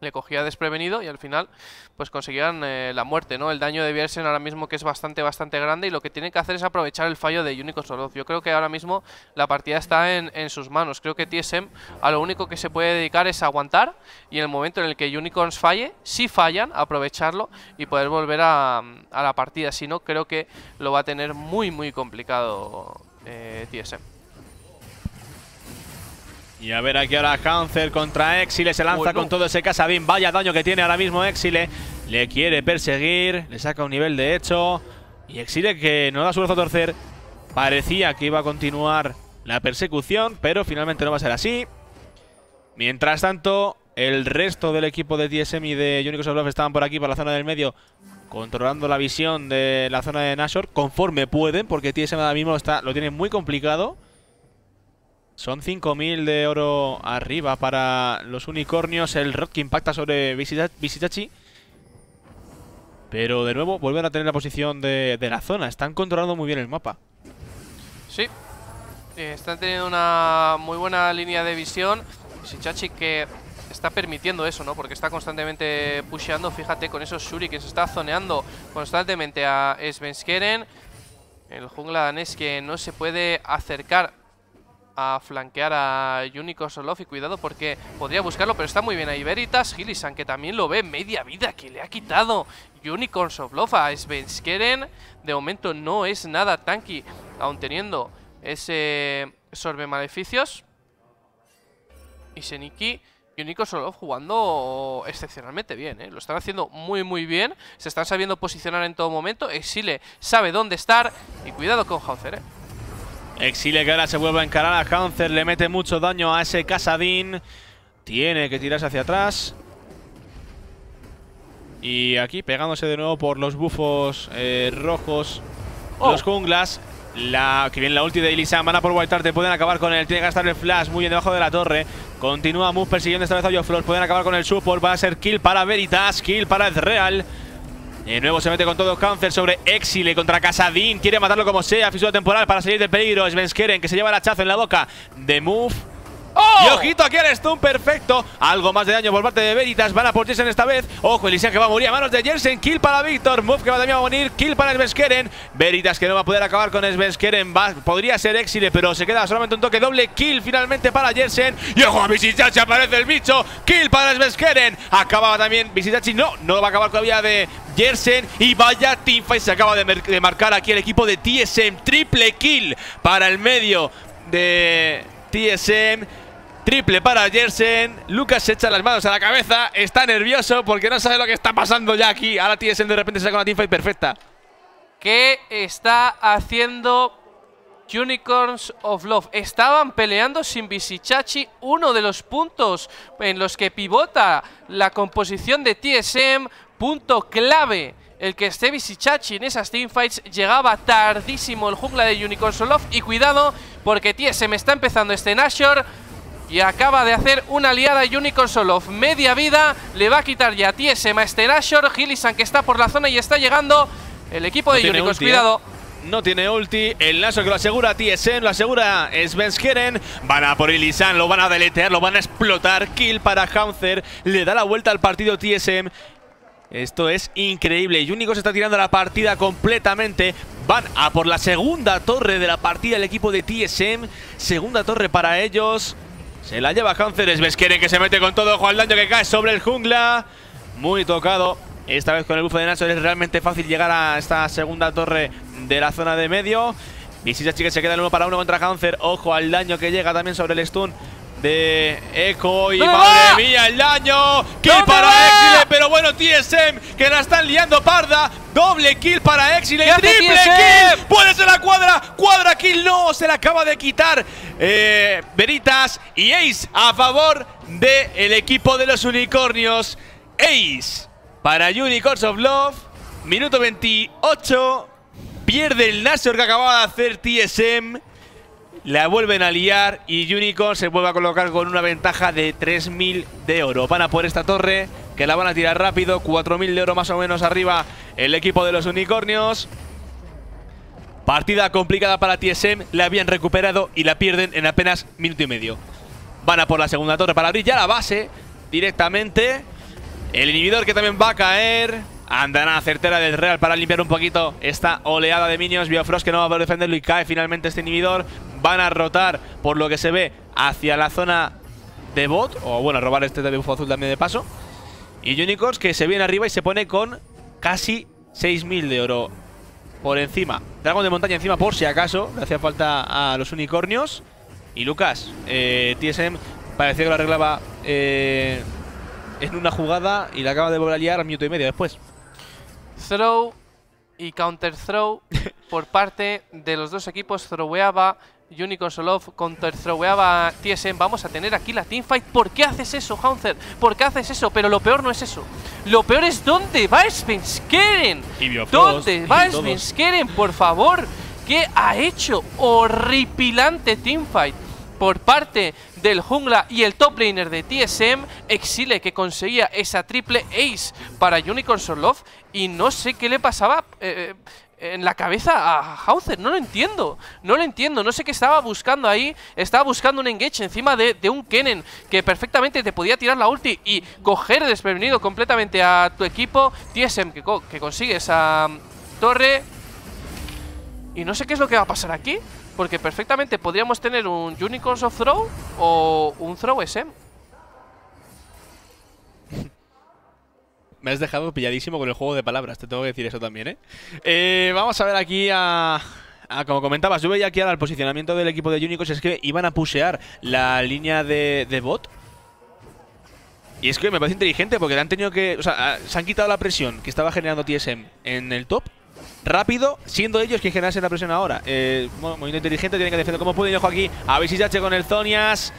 Le cogía desprevenido y al final pues conseguían eh, la muerte, ¿no? El daño de Viersen ahora mismo que es bastante, bastante grande y lo que tienen que hacer es aprovechar el fallo de Unicorns Soloth. Yo creo que ahora mismo la partida está en, sus manos. Creo que TSM a lo único que se puede dedicar es aguantar y en el momento en el que Unicorns falle, si fallan, aprovecharlo y poder volver a, a la partida. Si no, creo que lo va a tener muy, muy complicado eh, TSM. Y a ver aquí ahora Cáncer contra Exile. Se lanza oh, con todo ese casabín Vaya daño que tiene ahora mismo Exile. Le quiere perseguir. Le saca un nivel de hecho. Y Exile que no da su brazo a torcer. Parecía que iba a continuar la persecución, pero finalmente no va a ser así. Mientras tanto, el resto del equipo de TSM y de Unicos of estaban por aquí, por la zona del medio, controlando la visión de la zona de Nashor conforme pueden, porque TSM ahora mismo está, lo tiene muy complicado. Son 5.000 de oro arriba para los unicornios. El Rock que impacta sobre Visitachi. Pero de nuevo vuelven a tener la posición de, la zona. Están controlando muy bien el mapa. Sí. Eh, están teniendo una muy buena línea de visión. Visitachi que está permitiendo eso, ¿no? Porque está constantemente pusheando, fíjate, con esos Shuri que se está zoneando constantemente a Svenskeren. El jungla danés que no se puede acercar a flanquear a Unicorn Solof y cuidado porque podría buscarlo, pero está muy bien ahí Veritas, Gilisan que también lo ve, media vida que le ha quitado Unicorn Solov a Svenskeren, de momento no es nada tanky, aún teniendo ese sorbe maleficios y Seniki y of Solov jugando excepcionalmente bien, ¿eh? lo están haciendo muy muy bien, se están sabiendo posicionar en todo momento, Exile sabe dónde estar y cuidado con Hauser, ¿eh? Exile que ahora se vuelve a encarar a Hanser. Le mete mucho daño a ese Casadín. Tiene que tirarse hacia atrás. Y aquí pegándose de nuevo por los bufos eh, rojos. Oh. Los junglas. La, que viene la ulti de Elisa, van a por White te pueden acabar con él, tiene que gastar el flash muy bien debajo de la torre. Continúa Move persiguiendo esta vez a Flor, pueden acabar con el support, va a ser kill para Veritas, kill para Ezreal. De nuevo se mete con todo cáncer sobre Exile contra Casadín. Quiere matarlo como sea. Fisura temporal para salir del peligro. Svenskeren que se lleva el hachazo en la boca de Move. ¡Oh! Y ojito aquí al stun perfecto. Algo más de daño por parte de Veritas. Van a por Jensen esta vez. Ojo, Elisia que va a morir a manos de Jensen. Kill para Víctor. Move que va también a venir. Kill para Sveskeren. Veritas que no va a poder acabar con Sveskeren. podría ser Exile, pero se queda solamente un toque doble. Kill finalmente para Jersen. Y ojo, a Visitachi. aparece el bicho. Kill para Sveskeren. Acababa también Visitachi. No, no va a acabar todavía de Jersen y vaya teamfight se acaba de, marcar aquí el equipo de TSM. Triple kill para el medio de TSM. Triple para Jersen. Lucas se echa las manos a la cabeza. Está nervioso porque no sabe lo que está pasando ya aquí. Ahora Tiesen de repente saca una teamfight perfecta. ¿Qué está haciendo Unicorns of Love? Estaban peleando sin Visichachi, uno de los puntos en los que pivota la composición de TSM, punto clave el que esté Visichachi en esas teamfights llegaba tardísimo el jungla de Unicorns of Love. Y cuidado, porque TSM está empezando este Nashor y acaba de hacer una liada Unicorn solo Media vida, le va a quitar ya TSM a Nashor. Gilisan que está por la zona y está llegando el equipo de Unicorns. Pues cuidado. ¿eh? No tiene ulti, el Nashor que lo asegura TSM lo asegura Svenskeren. Van a por Ilisan, lo van a deletear, lo van a explotar. Kill para Hauncer. le da la vuelta al partido TSM. Esto es increíble. Unicorn se está tirando la partida completamente. Van a por la segunda torre de la partida el equipo de TSM. Segunda torre para ellos. Se la lleva Es quieren que se mete con todo. ojo al daño que cae sobre el jungla. Muy tocado. Esta vez con el buff de Nacho es realmente fácil llegar a esta segunda torre de la zona de medio. Visita que se queda el uno para uno contra Hanser. Ojo al daño que llega también sobre el stun de Echo y madre mía el daño. Kill para Exile, pero bueno, TSM que la están liando parda. Doble kill para Exile y triple kill. Puede ser la cuadra, cuadra kill no, se la acaba de quitar eh, Veritas y Ace a favor del equipo de los unicornios. Ace para Unicorns of Love, minuto 28. Pierde el Nashor que acababa de hacer TSM. La vuelven a liar y Unicorn se vuelve a colocar con una ventaja de 3.000 de oro. Van a por esta torre, que la van a tirar rápido. 4.000 de oro más o menos arriba el equipo de los unicornios. Partida complicada para TSM. La habían recuperado y la pierden en apenas minuto y medio. Van a por la segunda torre para abrir ya la base directamente. El inhibidor que también va a caer. Andana certera del Real para limpiar un poquito esta oleada de minions. Biofrost que no va a poder defenderlo y cae finalmente este inhibidor. Van a rotar, por lo que se ve, hacia la zona de bot. O bueno, robar este de azul también de paso. Y Unicorns que se viene arriba y se pone con casi 6.000 de oro por encima. Dragón de montaña encima por si acaso. Le hacía falta a los unicornios. Y Lucas, eh, TSM parecía que lo arreglaba eh, en una jugada y la acaba de volver a liar minuto y medio después throw y counter throw por parte de los dos equipos. Throweaba Unicorn Solov counter throweaba TSM. Vamos a tener aquí la teamfight. ¿Por qué haces eso, Haunzer? ¿Por qué haces eso? Pero lo peor no es eso. Lo peor es dónde va Svenskeren. ¿Dónde va Svenskeren? Por favor. ¿Qué ha hecho? Horripilante teamfight por parte del jungla y el top laner de TSM, Exile que conseguía esa triple ace para Unicorn Love y no sé qué le pasaba eh, eh, en la cabeza a Hauser, no lo entiendo, no lo entiendo, no sé qué estaba buscando ahí, estaba buscando un engage encima de, un Kennen que perfectamente te podía tirar la ulti y coger desprevenido completamente a tu equipo, TSM que, que consigue esa mm, torre y no sé qué es lo que va a pasar aquí. Porque perfectamente podríamos tener un Unicorns of Throw o un Throw SM. Me has dejado pilladísimo con el juego de palabras, te tengo que decir eso también, ¿eh? eh vamos a ver aquí a, como comentabas, yo veía aquí al posicionamiento del equipo de Unicorns es que iban a pusear la línea de, bot. Y es que me parece inteligente porque han tenido que. O sea, se han quitado la presión que estaba generando TSM en el top rápido, siendo ellos quienes generase la presión ahora. Eh, muy, inteligente, tiene que defender como pueden. Ojo aquí a H con el Zonias.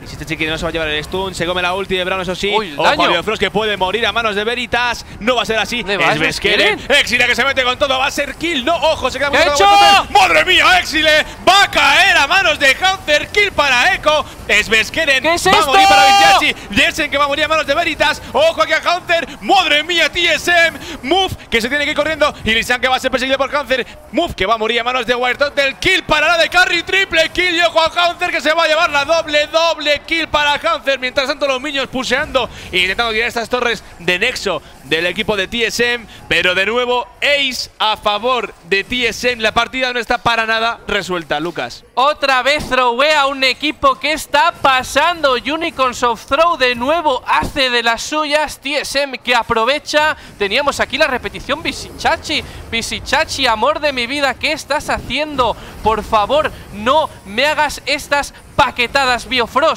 Insiste Chiqui, no se va a llevar el stun. Se come la ulti de Brown, eso sí. Uy, Ojo Frost que puede morir a manos de Veritas. No va a ser así. Es Exile que se mete con todo. Va a ser kill. No, ojo, se queda muy hecho? ¡Madre mía, Exile! Va a caer a manos de Hunter! Kill para Echo. Es Beskeren. va a morir para Vinciachi. ¡Dicen que va a morir a manos de Veritas. Ojo aquí a Hunter! ¡Madre mía, TSM! Move que se tiene que ir corriendo. Y Lisan que va a ser perseguido por Hunter! Move que va a morir a manos de Wiretot. Del kill para la de Carry. Triple kill. Y ojo a que se va a llevar la doble, doble kill para Hanfer. Mientras tanto, los niños puseando y intentando tirar estas torres de Nexo del equipo de TSM. Pero de nuevo, Ace a favor de TSM. La partida no está para nada resuelta, Lucas. Otra vez throwea a un equipo que está pasando. Unicorns of Throw de nuevo hace de las suyas. TSM que aprovecha. Teníamos aquí la repetición Visichachi. Visichachi, amor de mi vida, ¿qué estás haciendo? Por favor, no me hagas estas paquetadas Biofrost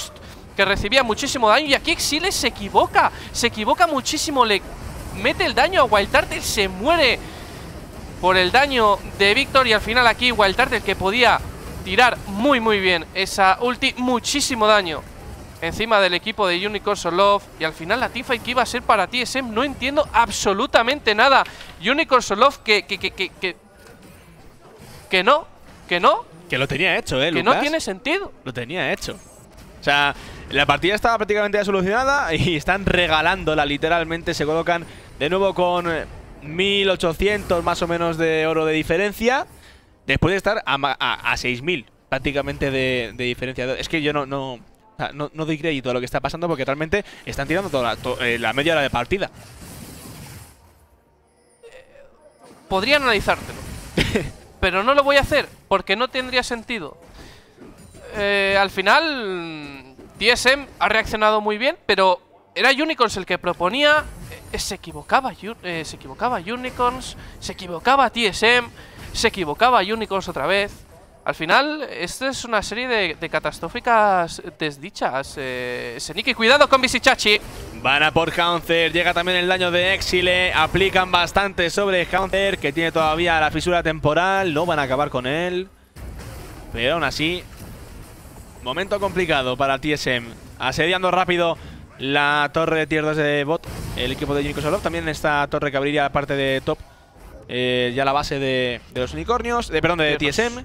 que recibía muchísimo daño. Y aquí Exiles se equivoca, se equivoca muchísimo, le mete el daño a Wild se muere por el daño de Víctor. Y al final aquí Wild que podía tirar muy muy bien esa ulti, muchísimo daño encima del equipo de Unicorns of Love y al final la y que iba a ser para ti TSM no entiendo absolutamente nada Unicorns of Love que que, que, que, que, que no, que no que lo tenía hecho, eh, Lucas. Que no tiene sentido Lo tenía hecho O sea, la partida estaba prácticamente ya solucionada y están regalándola literalmente. Se colocan de nuevo con 1800 eh, más o menos de oro de diferencia. Después de estar a, 6000 prácticamente de, diferencia. Es que yo no, no, no, no, doy crédito a lo que está pasando porque realmente están tirando toda la, eh, media hora de partida. Podría analizártelo. pero no lo voy a hacer porque no tendría sentido. Eh, al final TSM ha reaccionado muy bien, pero era Unicorns el que proponía. Eh, se equivocaba, eh, se equivocaba Unicorns, se equivocaba TSM, se equivocaba Unicorns otra vez. Al final, esta es una serie de, catastróficas desdichas. Eh, Seniki, cuidado con Bisichachi. Van a por Haunter, llega también el daño de Exile, aplican bastante sobre Haunter, que tiene todavía la fisura temporal, no van a acabar con él. Pero aún así, Momento complicado para TSM. Asediando rápido la torre de tier 2 de bot. El equipo de Solo. También esta torre que abriría parte de top. Eh, ya la base de, los unicornios. perdón, de TSM.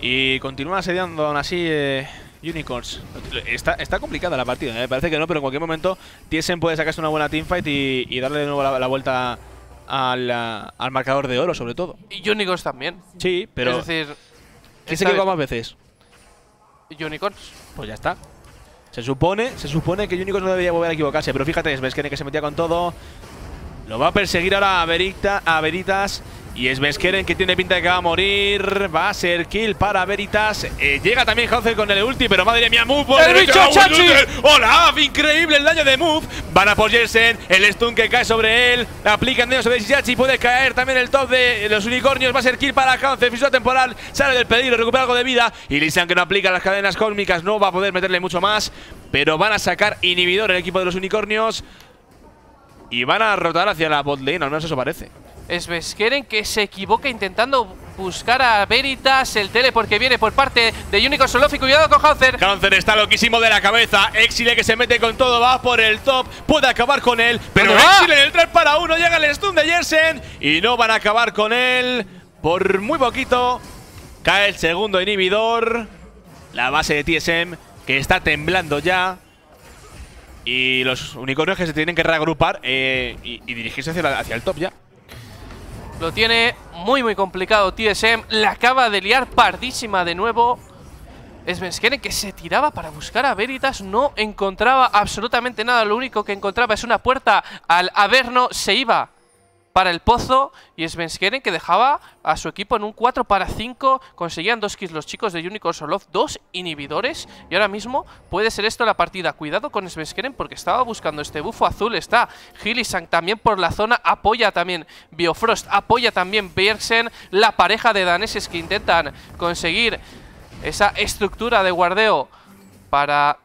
Y continúa asediando aún así eh, Unicorns. Está, está, complicada la partida, me eh, parece que no, pero en cualquier momento TSM puede sacarse una buena teamfight y, darle de nuevo la, vuelta al, al, marcador de oro, sobre todo. Y Unicorns también. Sí, pero. Es decir. ¿Quién se equivoca más veces? Unicorns. Pues ya está. Se supone, se supone que Unicorns no debería volver a equivocarse, pero fíjate, es que se metía con todo. Lo va a perseguir ahora a, Verita, a Veritas. Y es Beskeren que tiene pinta de que va a morir. Va a ser kill para Veritas. Eh, llega también Hauser con el ulti, pero madre mía, Move. ¡El, el bicho Chachi! ¡Hola! Increíble el daño de Move. Van a por Jensen. El stun que cae sobre él. Aplican daño sobre Chachi. Puede caer también el top de los unicornios. Va a ser kill para Hauser. Fisura temporal. Sale del pedido. recupera algo de vida. Y Lisan que no aplica las cadenas cósmicas. No va a poder meterle mucho más. Pero van a sacar inhibidor el equipo de los unicornios. Y van a rotar hacia la bot no Al menos eso parece quieren que se equivoque intentando buscar a Veritas el tele porque viene por parte de Unicorn Solofi. Cuidado con Hanser. Hanser está loquísimo de la cabeza. Exile que se mete con todo, va por el top. Puede acabar con él, pero Exile en el 3 para 1. Llega el stun de Jensen y no van a acabar con él. Por muy poquito cae el segundo inhibidor. La base de TSM que está temblando ya. Y los unicornios que se tienen que reagrupar eh, y, dirigirse hacia, hacia el top ya. Lo tiene muy muy complicado TSM. La acaba de liar pardísima de nuevo. Svenskeren que se tiraba para buscar a Veritas, no encontraba absolutamente nada. Lo único que encontraba es una puerta al Averno, se iba para el Pozo y Svenskeren que dejaba a su equipo en un 4 para 5. Conseguían dos kills los chicos de Unicorn Solov, dos inhibidores y ahora mismo puede ser esto la partida. Cuidado con Svenskeren porque estaba buscando este bufo azul. Está Hillisang también por la zona, apoya también Biofrost, apoya también Bjergsen. la pareja de daneses que intentan conseguir esa estructura de guardeo para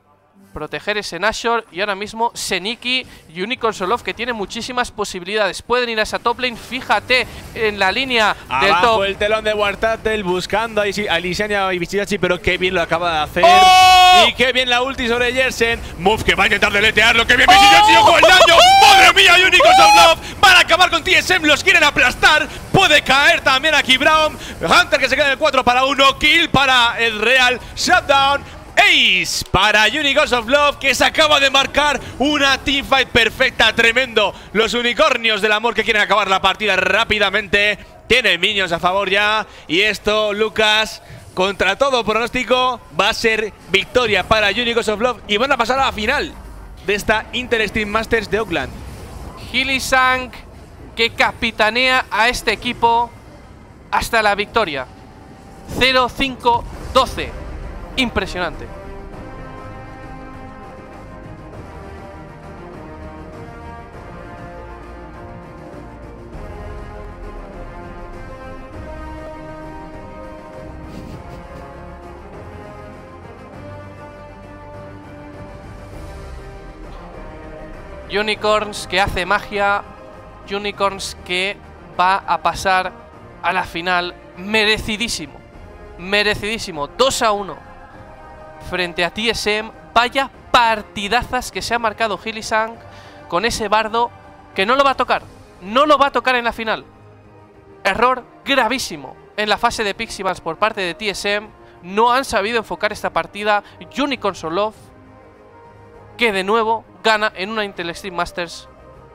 proteger ese Nashor y ahora mismo Seniki y Unicorn Solov que tiene muchísimas posibilidades. Pueden ir a esa top lane, fíjate en la línea del top. el telón de Wartatel buscando a y Vichyachi, pero qué bien lo acaba de hacer. ¡Oh! Y qué bien la ulti sobre Jersen. Move que va a intentar deletearlo, qué bien ¡Oh! Vichyachi, el daño. ¡Madre mía, Unicorn Solov! Van a acabar con TSM, los quieren aplastar. Puede caer también aquí Brown. Hunter que se queda en el 4 para 1, kill para el Real. Shutdown Ace para Unicorns of Love que se acaba de marcar una teamfight perfecta, tremendo. Los unicornios del amor que quieren acabar la partida rápidamente. Tienen minions a favor ya. Y esto, Lucas, contra todo pronóstico, va a ser victoria para Unicorns of Love y van a pasar a la final de esta Interstream Masters de Oakland. Hilly que capitanea a este equipo hasta la victoria. 0-5-12 impresionante. Unicorns que hace magia, Unicorns que va a pasar a la final merecidísimo, merecidísimo, 2 a uno frente a TSM. Vaya partidazas que se ha marcado sang con ese bardo que no lo va a tocar. No lo va a tocar en la final. Error gravísimo en la fase de Piximans por parte de TSM. No han sabido enfocar esta partida. Unicorn Solov, que de nuevo gana en una Intel Extreme Masters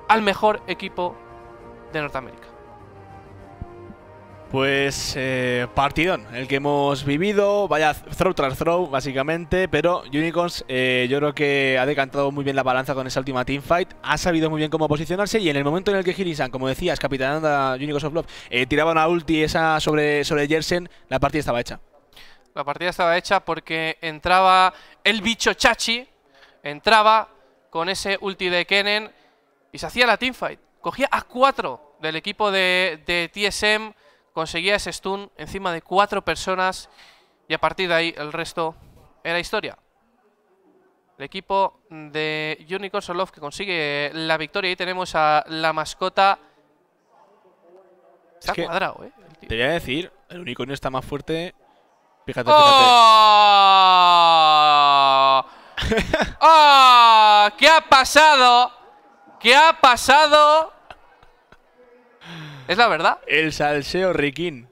al mejor equipo de Norteamérica. Pues eh, partidón, el que hemos vivido, vaya throw tras throw básicamente, pero Unicorns eh, yo creo que ha decantado muy bien la balanza con esa última teamfight, ha sabido muy bien cómo posicionarse y en el momento en el que Hirisan, como decías, de Unicorns of Love, eh, tiraba una ulti esa sobre, sobre Jersen, la partida estaba hecha. La partida estaba hecha porque entraba el bicho Chachi, entraba con ese ulti de Kennen y se hacía la teamfight, cogía a cuatro del equipo de TSM conseguía ese stun encima de cuatro personas y a partir de ahí el resto era historia. El equipo de Unicorn Solov que consigue la victoria. Ahí tenemos a la mascota. Está cuadrado, eh. Te voy a decir, el unicornio está más fuerte. Fíjate, ¡Oh! fíjate. ¡Oh! ¿Qué ha pasado? ¿Qué ha pasado? ¿Es la verdad? El salseo riquín.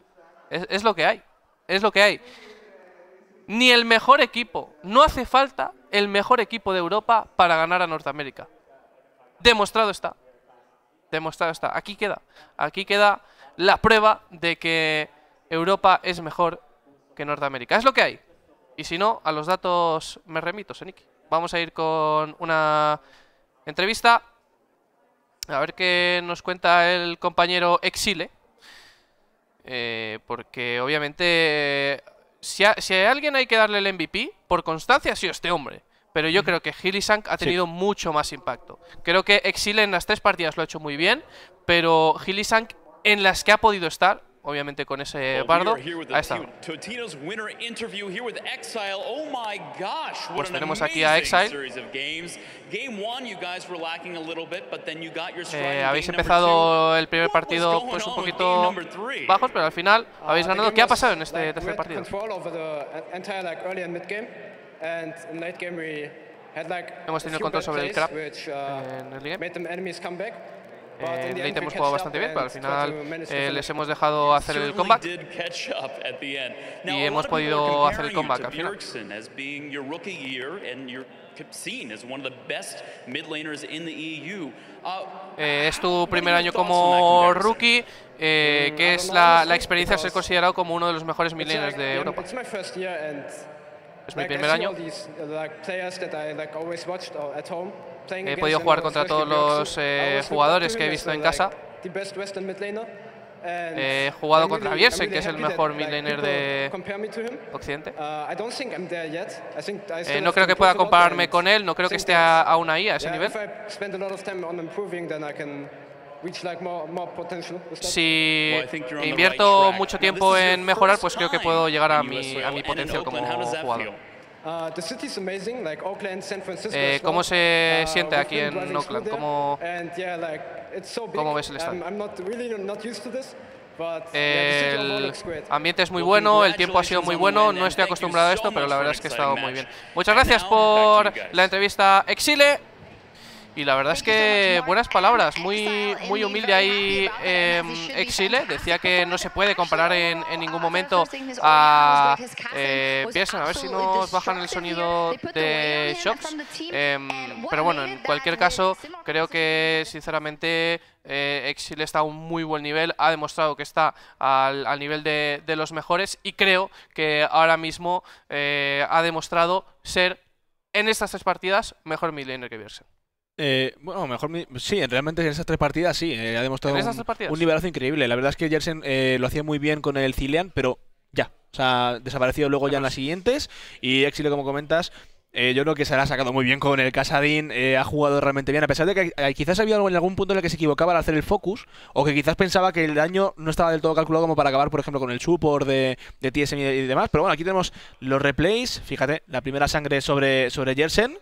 Es, lo que hay. Es lo que hay. Ni el mejor equipo. No hace falta el mejor equipo de Europa para ganar a Norteamérica. Demostrado está. Demostrado está. Aquí queda. Aquí queda la prueba de que Europa es mejor que Norteamérica. Es lo que hay. Y si no, a los datos me remito, Seniki. Vamos a ir con una entrevista a ver qué nos cuenta el compañero Exile. Eh, porque obviamente, eh, si a, alguien hay que darle el MVP, por constancia ha sido este hombre. Pero yo creo que Gilisank ha tenido mucho más impacto. Creo que Exile en las tres partidas lo ha hecho muy bien, pero Gilisank en las que ha podido estar obviamente con ese bardo. Ahí está. Oh pues tenemos aquí a Exile. Eh, habéis empezado el primer partido pues un poquito bajos, pero al final ah, habéis ganado. ¿Qué ha pasado en este tercer partido? Hemos tenido control sobre el crap uh, en el game. Eh, te hemos jugado bastante bien, pero al eh, final eh, les hemos dejado hacer el comeback y hemos podido hacer el comeback al final. E uh, eh, es tu primer año como rookie. Eh, mm, ¿Qué es la, la experiencia de ser considerado como uno de los mejores midlaners de Europa? Es mi primer año. He podido jugar contra todos los eh, jugadores que he visto en casa. He jugado contra Viersen, que es el mejor midlaner de Occidente. Uh, eh, no creo que pueda compararme con él, no creo que esté aún ahí, a ese nivel. Si invierto mucho tiempo en mejorar, pues creo que puedo llegar a mi, a mi potencial como jugador. ¿Cómo se uh, siente aquí en Oakland? ¿Cómo, ¿Cómo ves el estadio? El ambiente es muy bueno, el tiempo ha sido muy bueno, no estoy acostumbrado a esto, pero la verdad es que ha estado muy bien. Muchas gracias por la entrevista, Exile. Y la verdad es que buenas palabras, muy, muy humilde ahí em, Exile. Decía que no se puede comparar en, ningún momento a eh, A ver si nos bajan el sonido de Shocks. Em, pero bueno, en cualquier caso, creo que sinceramente eh, Exile está a un muy buen nivel, ha demostrado que está al, nivel de, los mejores y creo que ahora mismo eh, ha demostrado ser en estas tres partidas mejor midlaner que Biersen. Eh, bueno, mejor sí, realmente en esas tres partidas sí, eh, ha demostrado un, liberazo nivelazo increíble. La verdad es que Jersen eh, lo hacía muy bien con el Cilean, pero ya, o sea, desaparecido luego ya en las siguientes. Y Exile, como comentas, yo creo que se la ha sacado muy bien con el Casadín, ha jugado realmente bien, a pesar de que quizás había en algún punto en el que se equivocaba al hacer el focus, o que quizás pensaba que el daño no estaba del todo calculado como para acabar, por ejemplo, con el support de, TSM y demás. Pero bueno, aquí tenemos los replays, fíjate, la primera sangre sobre, sobre Jersen,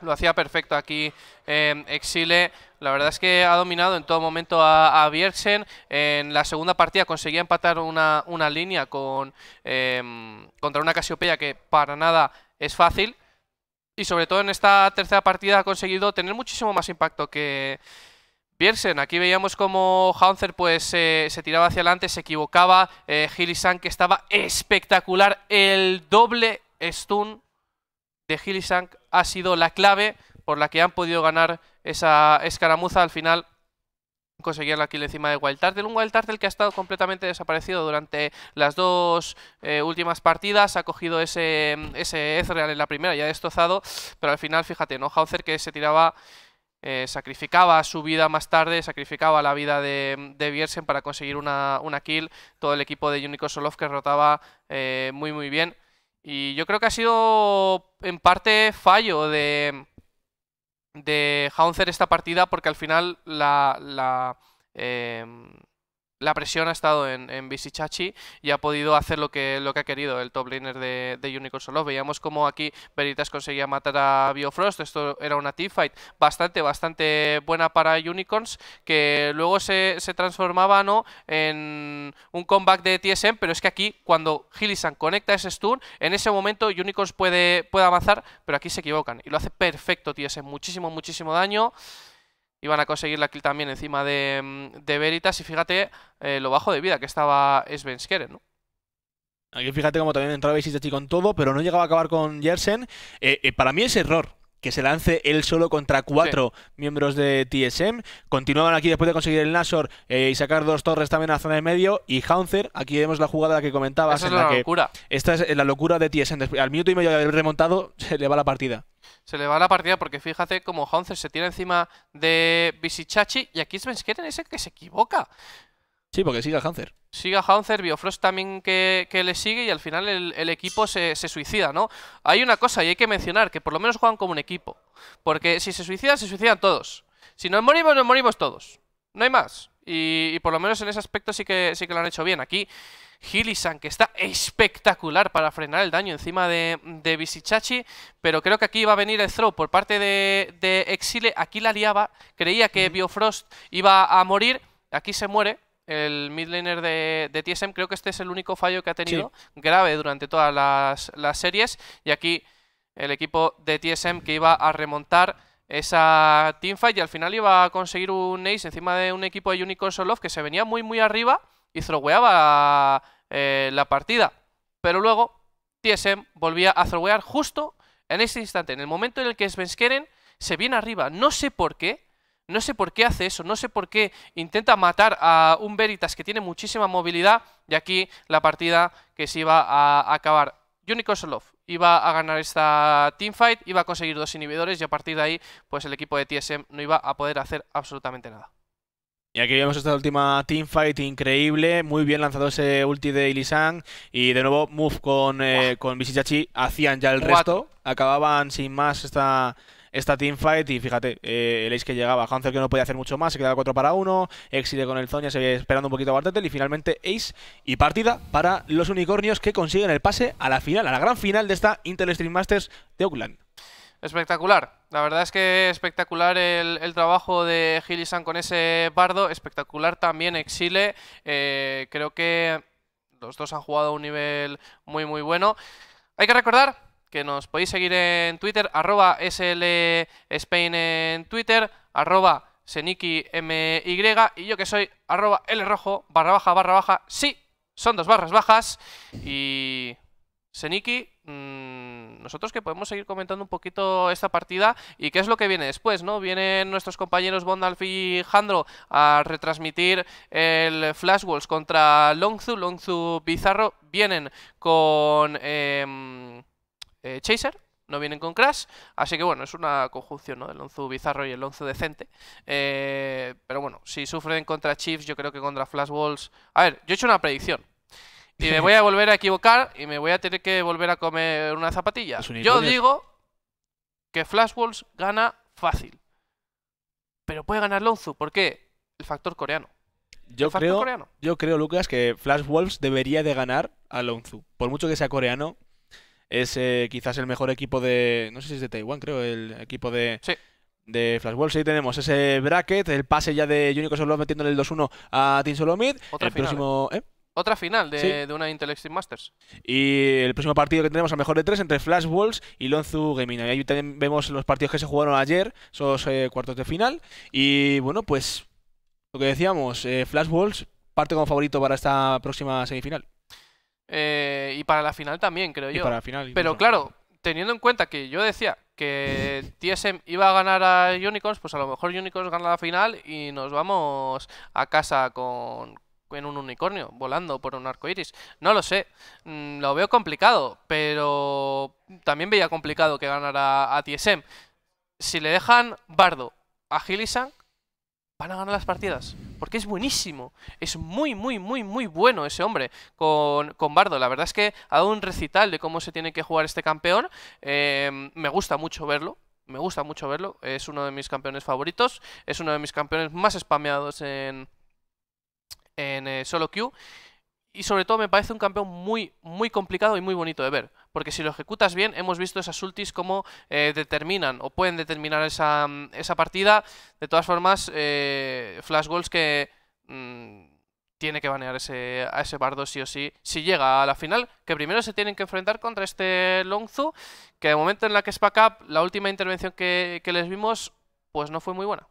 lo hacía perfecto aquí Exile. La verdad es que ha dominado en todo momento a, a En la segunda partida conseguía empatar una, línea con, em, contra una Casiopeya que para nada es fácil. Y sobre todo en esta tercera partida ha conseguido tener muchísimo más impacto que Bjergsen. Aquí veíamos como Haunzer pues, se tiraba hacia adelante, se equivocaba. Eh, Gilisan que estaba espectacular. El doble stun de Hillisank ha sido la clave por la que han podido ganar esa escaramuza. Al final conseguían la kill encima de Wild Un Wild que ha estado completamente desaparecido durante las dos eh, últimas partidas. Ha cogido ese, ese Ezreal en la primera, y ha destrozado. Pero al final, fíjate, ¿no? Hauser que se tiraba... Eh, sacrificaba su vida más tarde, sacrificaba la vida de, de Viersen para conseguir una, kill. Todo el equipo de Unico Solov que rotaba eh, muy muy bien. Y yo creo que ha sido en parte fallo de, de Haunzer esta partida porque al final la, la, eh, presión ha estado en, en y ha podido hacer lo que, lo que ha querido el top laner de, de Unicorn Solo. Veíamos como aquí Veritas conseguía matar a Biofrost. Esto era una fight bastante, bastante buena para Unicorns que luego se, se transformaba ¿no? en un comeback de TSM, pero es que aquí cuando Gillisan conecta ese stun, en ese momento Unicorns puede, puede avanzar, pero aquí se equivocan y lo hace perfecto TSM, muchísimo, muchísimo daño. Y van a conseguir la kill también encima de, mm, Veritas y fíjate eh, lo bajo de vida que estaba Svenskeren, ¿no? Aquí fíjate cómo también entraba Isis con todo, pero no llegaba a acabar con Jersen. Eh, eh, para mí es error que se lance él solo contra cuatro miembros de TSM. Continuaban aquí después de conseguir el Nashor eh, y sacar dos torres también a la zona de medio. Y Haunzer, aquí vemos la jugada que comentabas. la, locura. esta es la locura de TSM. al minuto y medio de haber remontado, se le va la partida. Se le va la partida porque fíjate cómo Haunzer se tira encima de Bisichachi y aquí es el ese que se equivoca. Sí, porque sigue a siga Sigue a Biofrost también que, le sigue y al final el, equipo se, suicida, ¿no? Hay una cosa y hay que mencionar, que por lo menos juegan como un equipo. Porque si se suicidan, se suicidan todos. Si nos morimos, nos morimos todos. No hay más. Y, por lo menos en ese aspecto sí que, sí que lo han hecho bien. Aquí Gilisan, que está espectacular para frenar el daño encima de, de pero creo que aquí iba a venir el throw por parte de, de Exile. Aquí la liaba, creía que Biofrost iba a morir, aquí se muere, el mid de, TSM, creo que este es el único fallo que ha tenido grave durante todas las, series. Y aquí el equipo de TSM que iba a remontar esa teamfight y al final iba a conseguir un ace encima de un equipo de of Love que se venía muy muy arriba y throweaba eh, la partida. Pero luego TSM volvía a throwear justo en ese instante, en el momento en el que Svenskeren se viene arriba. No sé por qué, no sé por qué hace eso, no sé por qué intenta matar a un Veritas que tiene muchísima movilidad y aquí la partida que se iba a acabar. Unicorn Solov iba a ganar esta teamfight, iba a conseguir dos inhibidores y a partir de ahí pues el equipo de TSM no iba a poder hacer absolutamente nada. Y aquí vemos esta última teamfight increíble, muy bien lanzado ese ulti de Ilisan y de nuevo move con, eh, con hacían ya el resto, acababan sin más esta, esta teamfight. Y fíjate, eh, el ace que llegaba, Hanzo que no podía hacer mucho más, se quedaba 4 para 1. Exile con el Zonia, se veía esperando un poquito a Bartetel. Y finalmente ace y partida para los unicornios que consiguen el pase a la final, a la gran final de esta Intel Stream Masters de Oakland. Espectacular. La verdad es que espectacular el, trabajo de Gilisan con ese bardo. Espectacular también Exile. Eh, creo que los dos han jugado a un nivel muy, muy bueno. Hay que recordar que nos podéis seguir en Twitter, arroba SL en Twitter, arroba Seniki MY y yo que soy arroba L rojo barra baja barra baja. Sí, son dos barras bajas. Y Seniki, mm, nosotros que podemos seguir comentando un poquito esta partida y qué es lo que viene después, ¿no? Vienen nuestros compañeros Bondalf y Jandro a retransmitir el Flash Wolves contra Longzu, Longzu Bizarro. Vienen con... Em, eh, Chaser, no vienen con Crash, así que bueno, es una conjunción ¿no? El onzu bizarro y el onzu decente. Eh, pero bueno, si sufren contra Chiefs, yo creo que contra Flash Wolves A ver, yo he hecho una predicción. Y me voy a volver a equivocar y me voy a tener que volver a comer una zapatilla. yo digo que Flash Wolves gana fácil. Pero puede ganar Lonzu, ¿por qué? El factor coreano. Yo creo, yo creo, Lucas, que Flash Wolves debería de ganar a Lonzu. Por mucho que sea coreano, es eh, quizás el mejor equipo de. No sé si es de Taiwán, creo, el equipo de. Sí. De Flash Wolves, Ahí tenemos ese bracket, el pase ya de Junior metiendo metiéndole el 2-1 a Team Solomid. Otra final, próximo. ¿eh? Otra final de, de una Intel Masters. Y el próximo partido que tenemos a mejor de tres entre Flash Wolves y Lonzu Gaming. ahí también vemos los partidos que se jugaron ayer, esos eh, cuartos de final. Y bueno, pues lo que decíamos, Flash Wolves parte como favorito para esta próxima semifinal. Eh, y para la final también, creo yo. Pero claro, teniendo en cuenta que yo decía que TSM iba a ganar a Unicorns, pues a lo mejor Unicorns gana la final y nos vamos a casa con en un unicornio volando por un arco iris. No lo sé, mm, lo veo complicado, pero también veía complicado que ganara a TSM. Si le dejan Bardo a Gilisan, van a ganar las partidas. Porque es buenísimo. Es muy, muy, muy, muy bueno ese hombre con, con Bardo. La verdad es que ha dado un recital de cómo se tiene que jugar este campeón. Em, me gusta mucho verlo. Me gusta mucho verlo. Es uno de mis campeones favoritos. Es uno de mis campeones más spameados en, en eh, solo queue y sobre todo me parece un campeón muy, muy complicado y muy bonito de ver. Porque si lo ejecutas bien, hemos visto esas ultis como eh, determinan o pueden determinar mm, esa, partida. De todas formas, eh, Flash Goals que mm, tiene que banear ese, a ese bardo sí o sí. Si llega a la final, que primero se tienen que enfrentar contra este Longzu, que de momento en la que es Up, la última intervención que, que les vimos, pues no fue muy buena.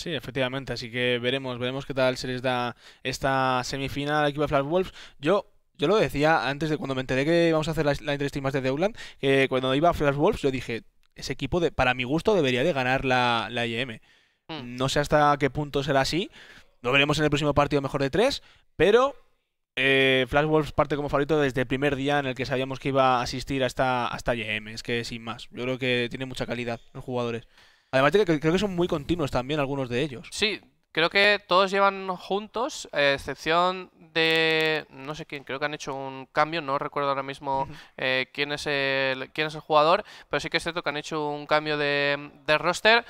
Sí, efectivamente, así que veremos, veremos qué tal se les da esta semifinal al equipo de Flash Wolves. Yo yo lo decía antes de cuando me enteré que íbamos a hacer la, la más de Deuland, que cuando iba Flash Wolves yo dije, ese equipo de, para mi gusto debería de ganar la, la IEM. Hmm. No sé hasta qué punto será así, lo veremos en el próximo partido mejor de tres, pero eh, Flash Wolves parte como favorito desde el primer día en el que sabíamos que iba a asistir hasta, hasta IEM, es que sin más, yo creo que tiene mucha calidad los jugadores. Además creo que son muy continuos también algunos de ellos. Sí, creo que todos llevan juntos, excepción de no sé quién, creo que han hecho un cambio, no recuerdo ahora mismo eh, quién, es el, quién es el jugador, pero sí que es cierto que han hecho un cambio de, de roster.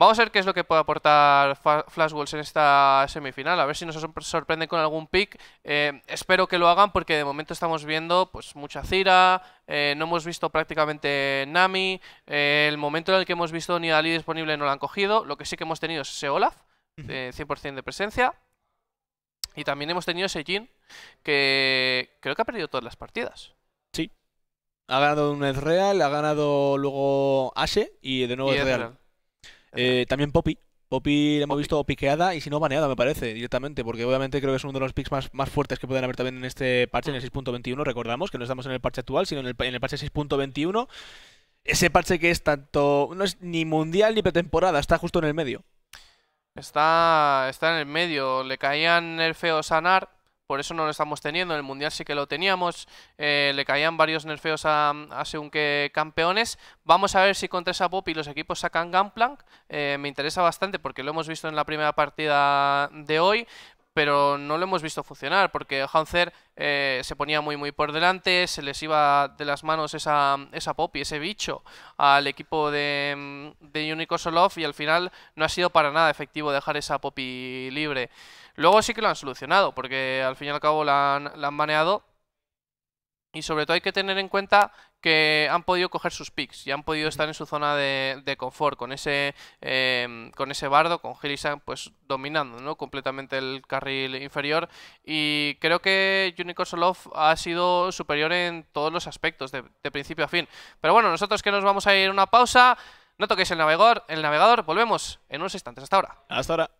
Vamos a ver qué es lo que puede aportar Wolves en esta semifinal, a ver si nos sorprende con algún pick. Eh, espero que lo hagan porque de momento estamos viendo pues mucha Cira, eh, no hemos visto prácticamente Nami, eh, el momento en el que hemos visto ni Ali disponible no lo han cogido, lo que sí que hemos tenido es ese Olaf, de 100% de presencia, y también hemos tenido ese Jin, que creo que ha perdido todas las partidas. Sí, ha ganado un Ezreal, ha ganado luego Ashe y de nuevo eh, también Poppy. Poppy la hemos visto piqueada y si no baneada, me parece, directamente, porque obviamente creo que es uno de los picks más, más fuertes que pueden haber también en este parche, en el 6.21, recordamos, que no estamos en el parche actual, sino en el, en el parche 6.21. Ese parche que es tanto, no es ni mundial ni pretemporada, está justo en el medio. Está, está en el medio, le caían el feo Sanar, por eso no lo estamos teniendo. En el Mundial sí que lo teníamos, eh, le caían varios nerfeos a, a, según qué campeones. Vamos a ver si contra esa Poppy los equipos sacan Gunplank. Eh, me interesa bastante porque lo hemos visto en la primera partida de hoy, pero no lo hemos visto funcionar porque Hanser eh, se ponía muy muy por delante, se les iba de las manos esa, esa y ese bicho al equipo de, de Solov y al final no ha sido para nada efectivo dejar esa Poppy libre. Luego sí que lo han solucionado, porque al fin y al cabo la han, maneado. Y sobre todo hay que tener en cuenta que han podido coger sus picks y han podido estar en su zona de, confort con ese em, con ese bardo, con Hillisan, pues dominando ¿no? completamente el carril inferior. Y creo que Unicorn Solov ha sido superior en todos los aspectos, de, principio a fin. Pero bueno, nosotros que nos vamos a ir a una pausa, no toquéis el navegador, el navegador, volvemos en unos instantes. Hasta ahora. Hasta ahora.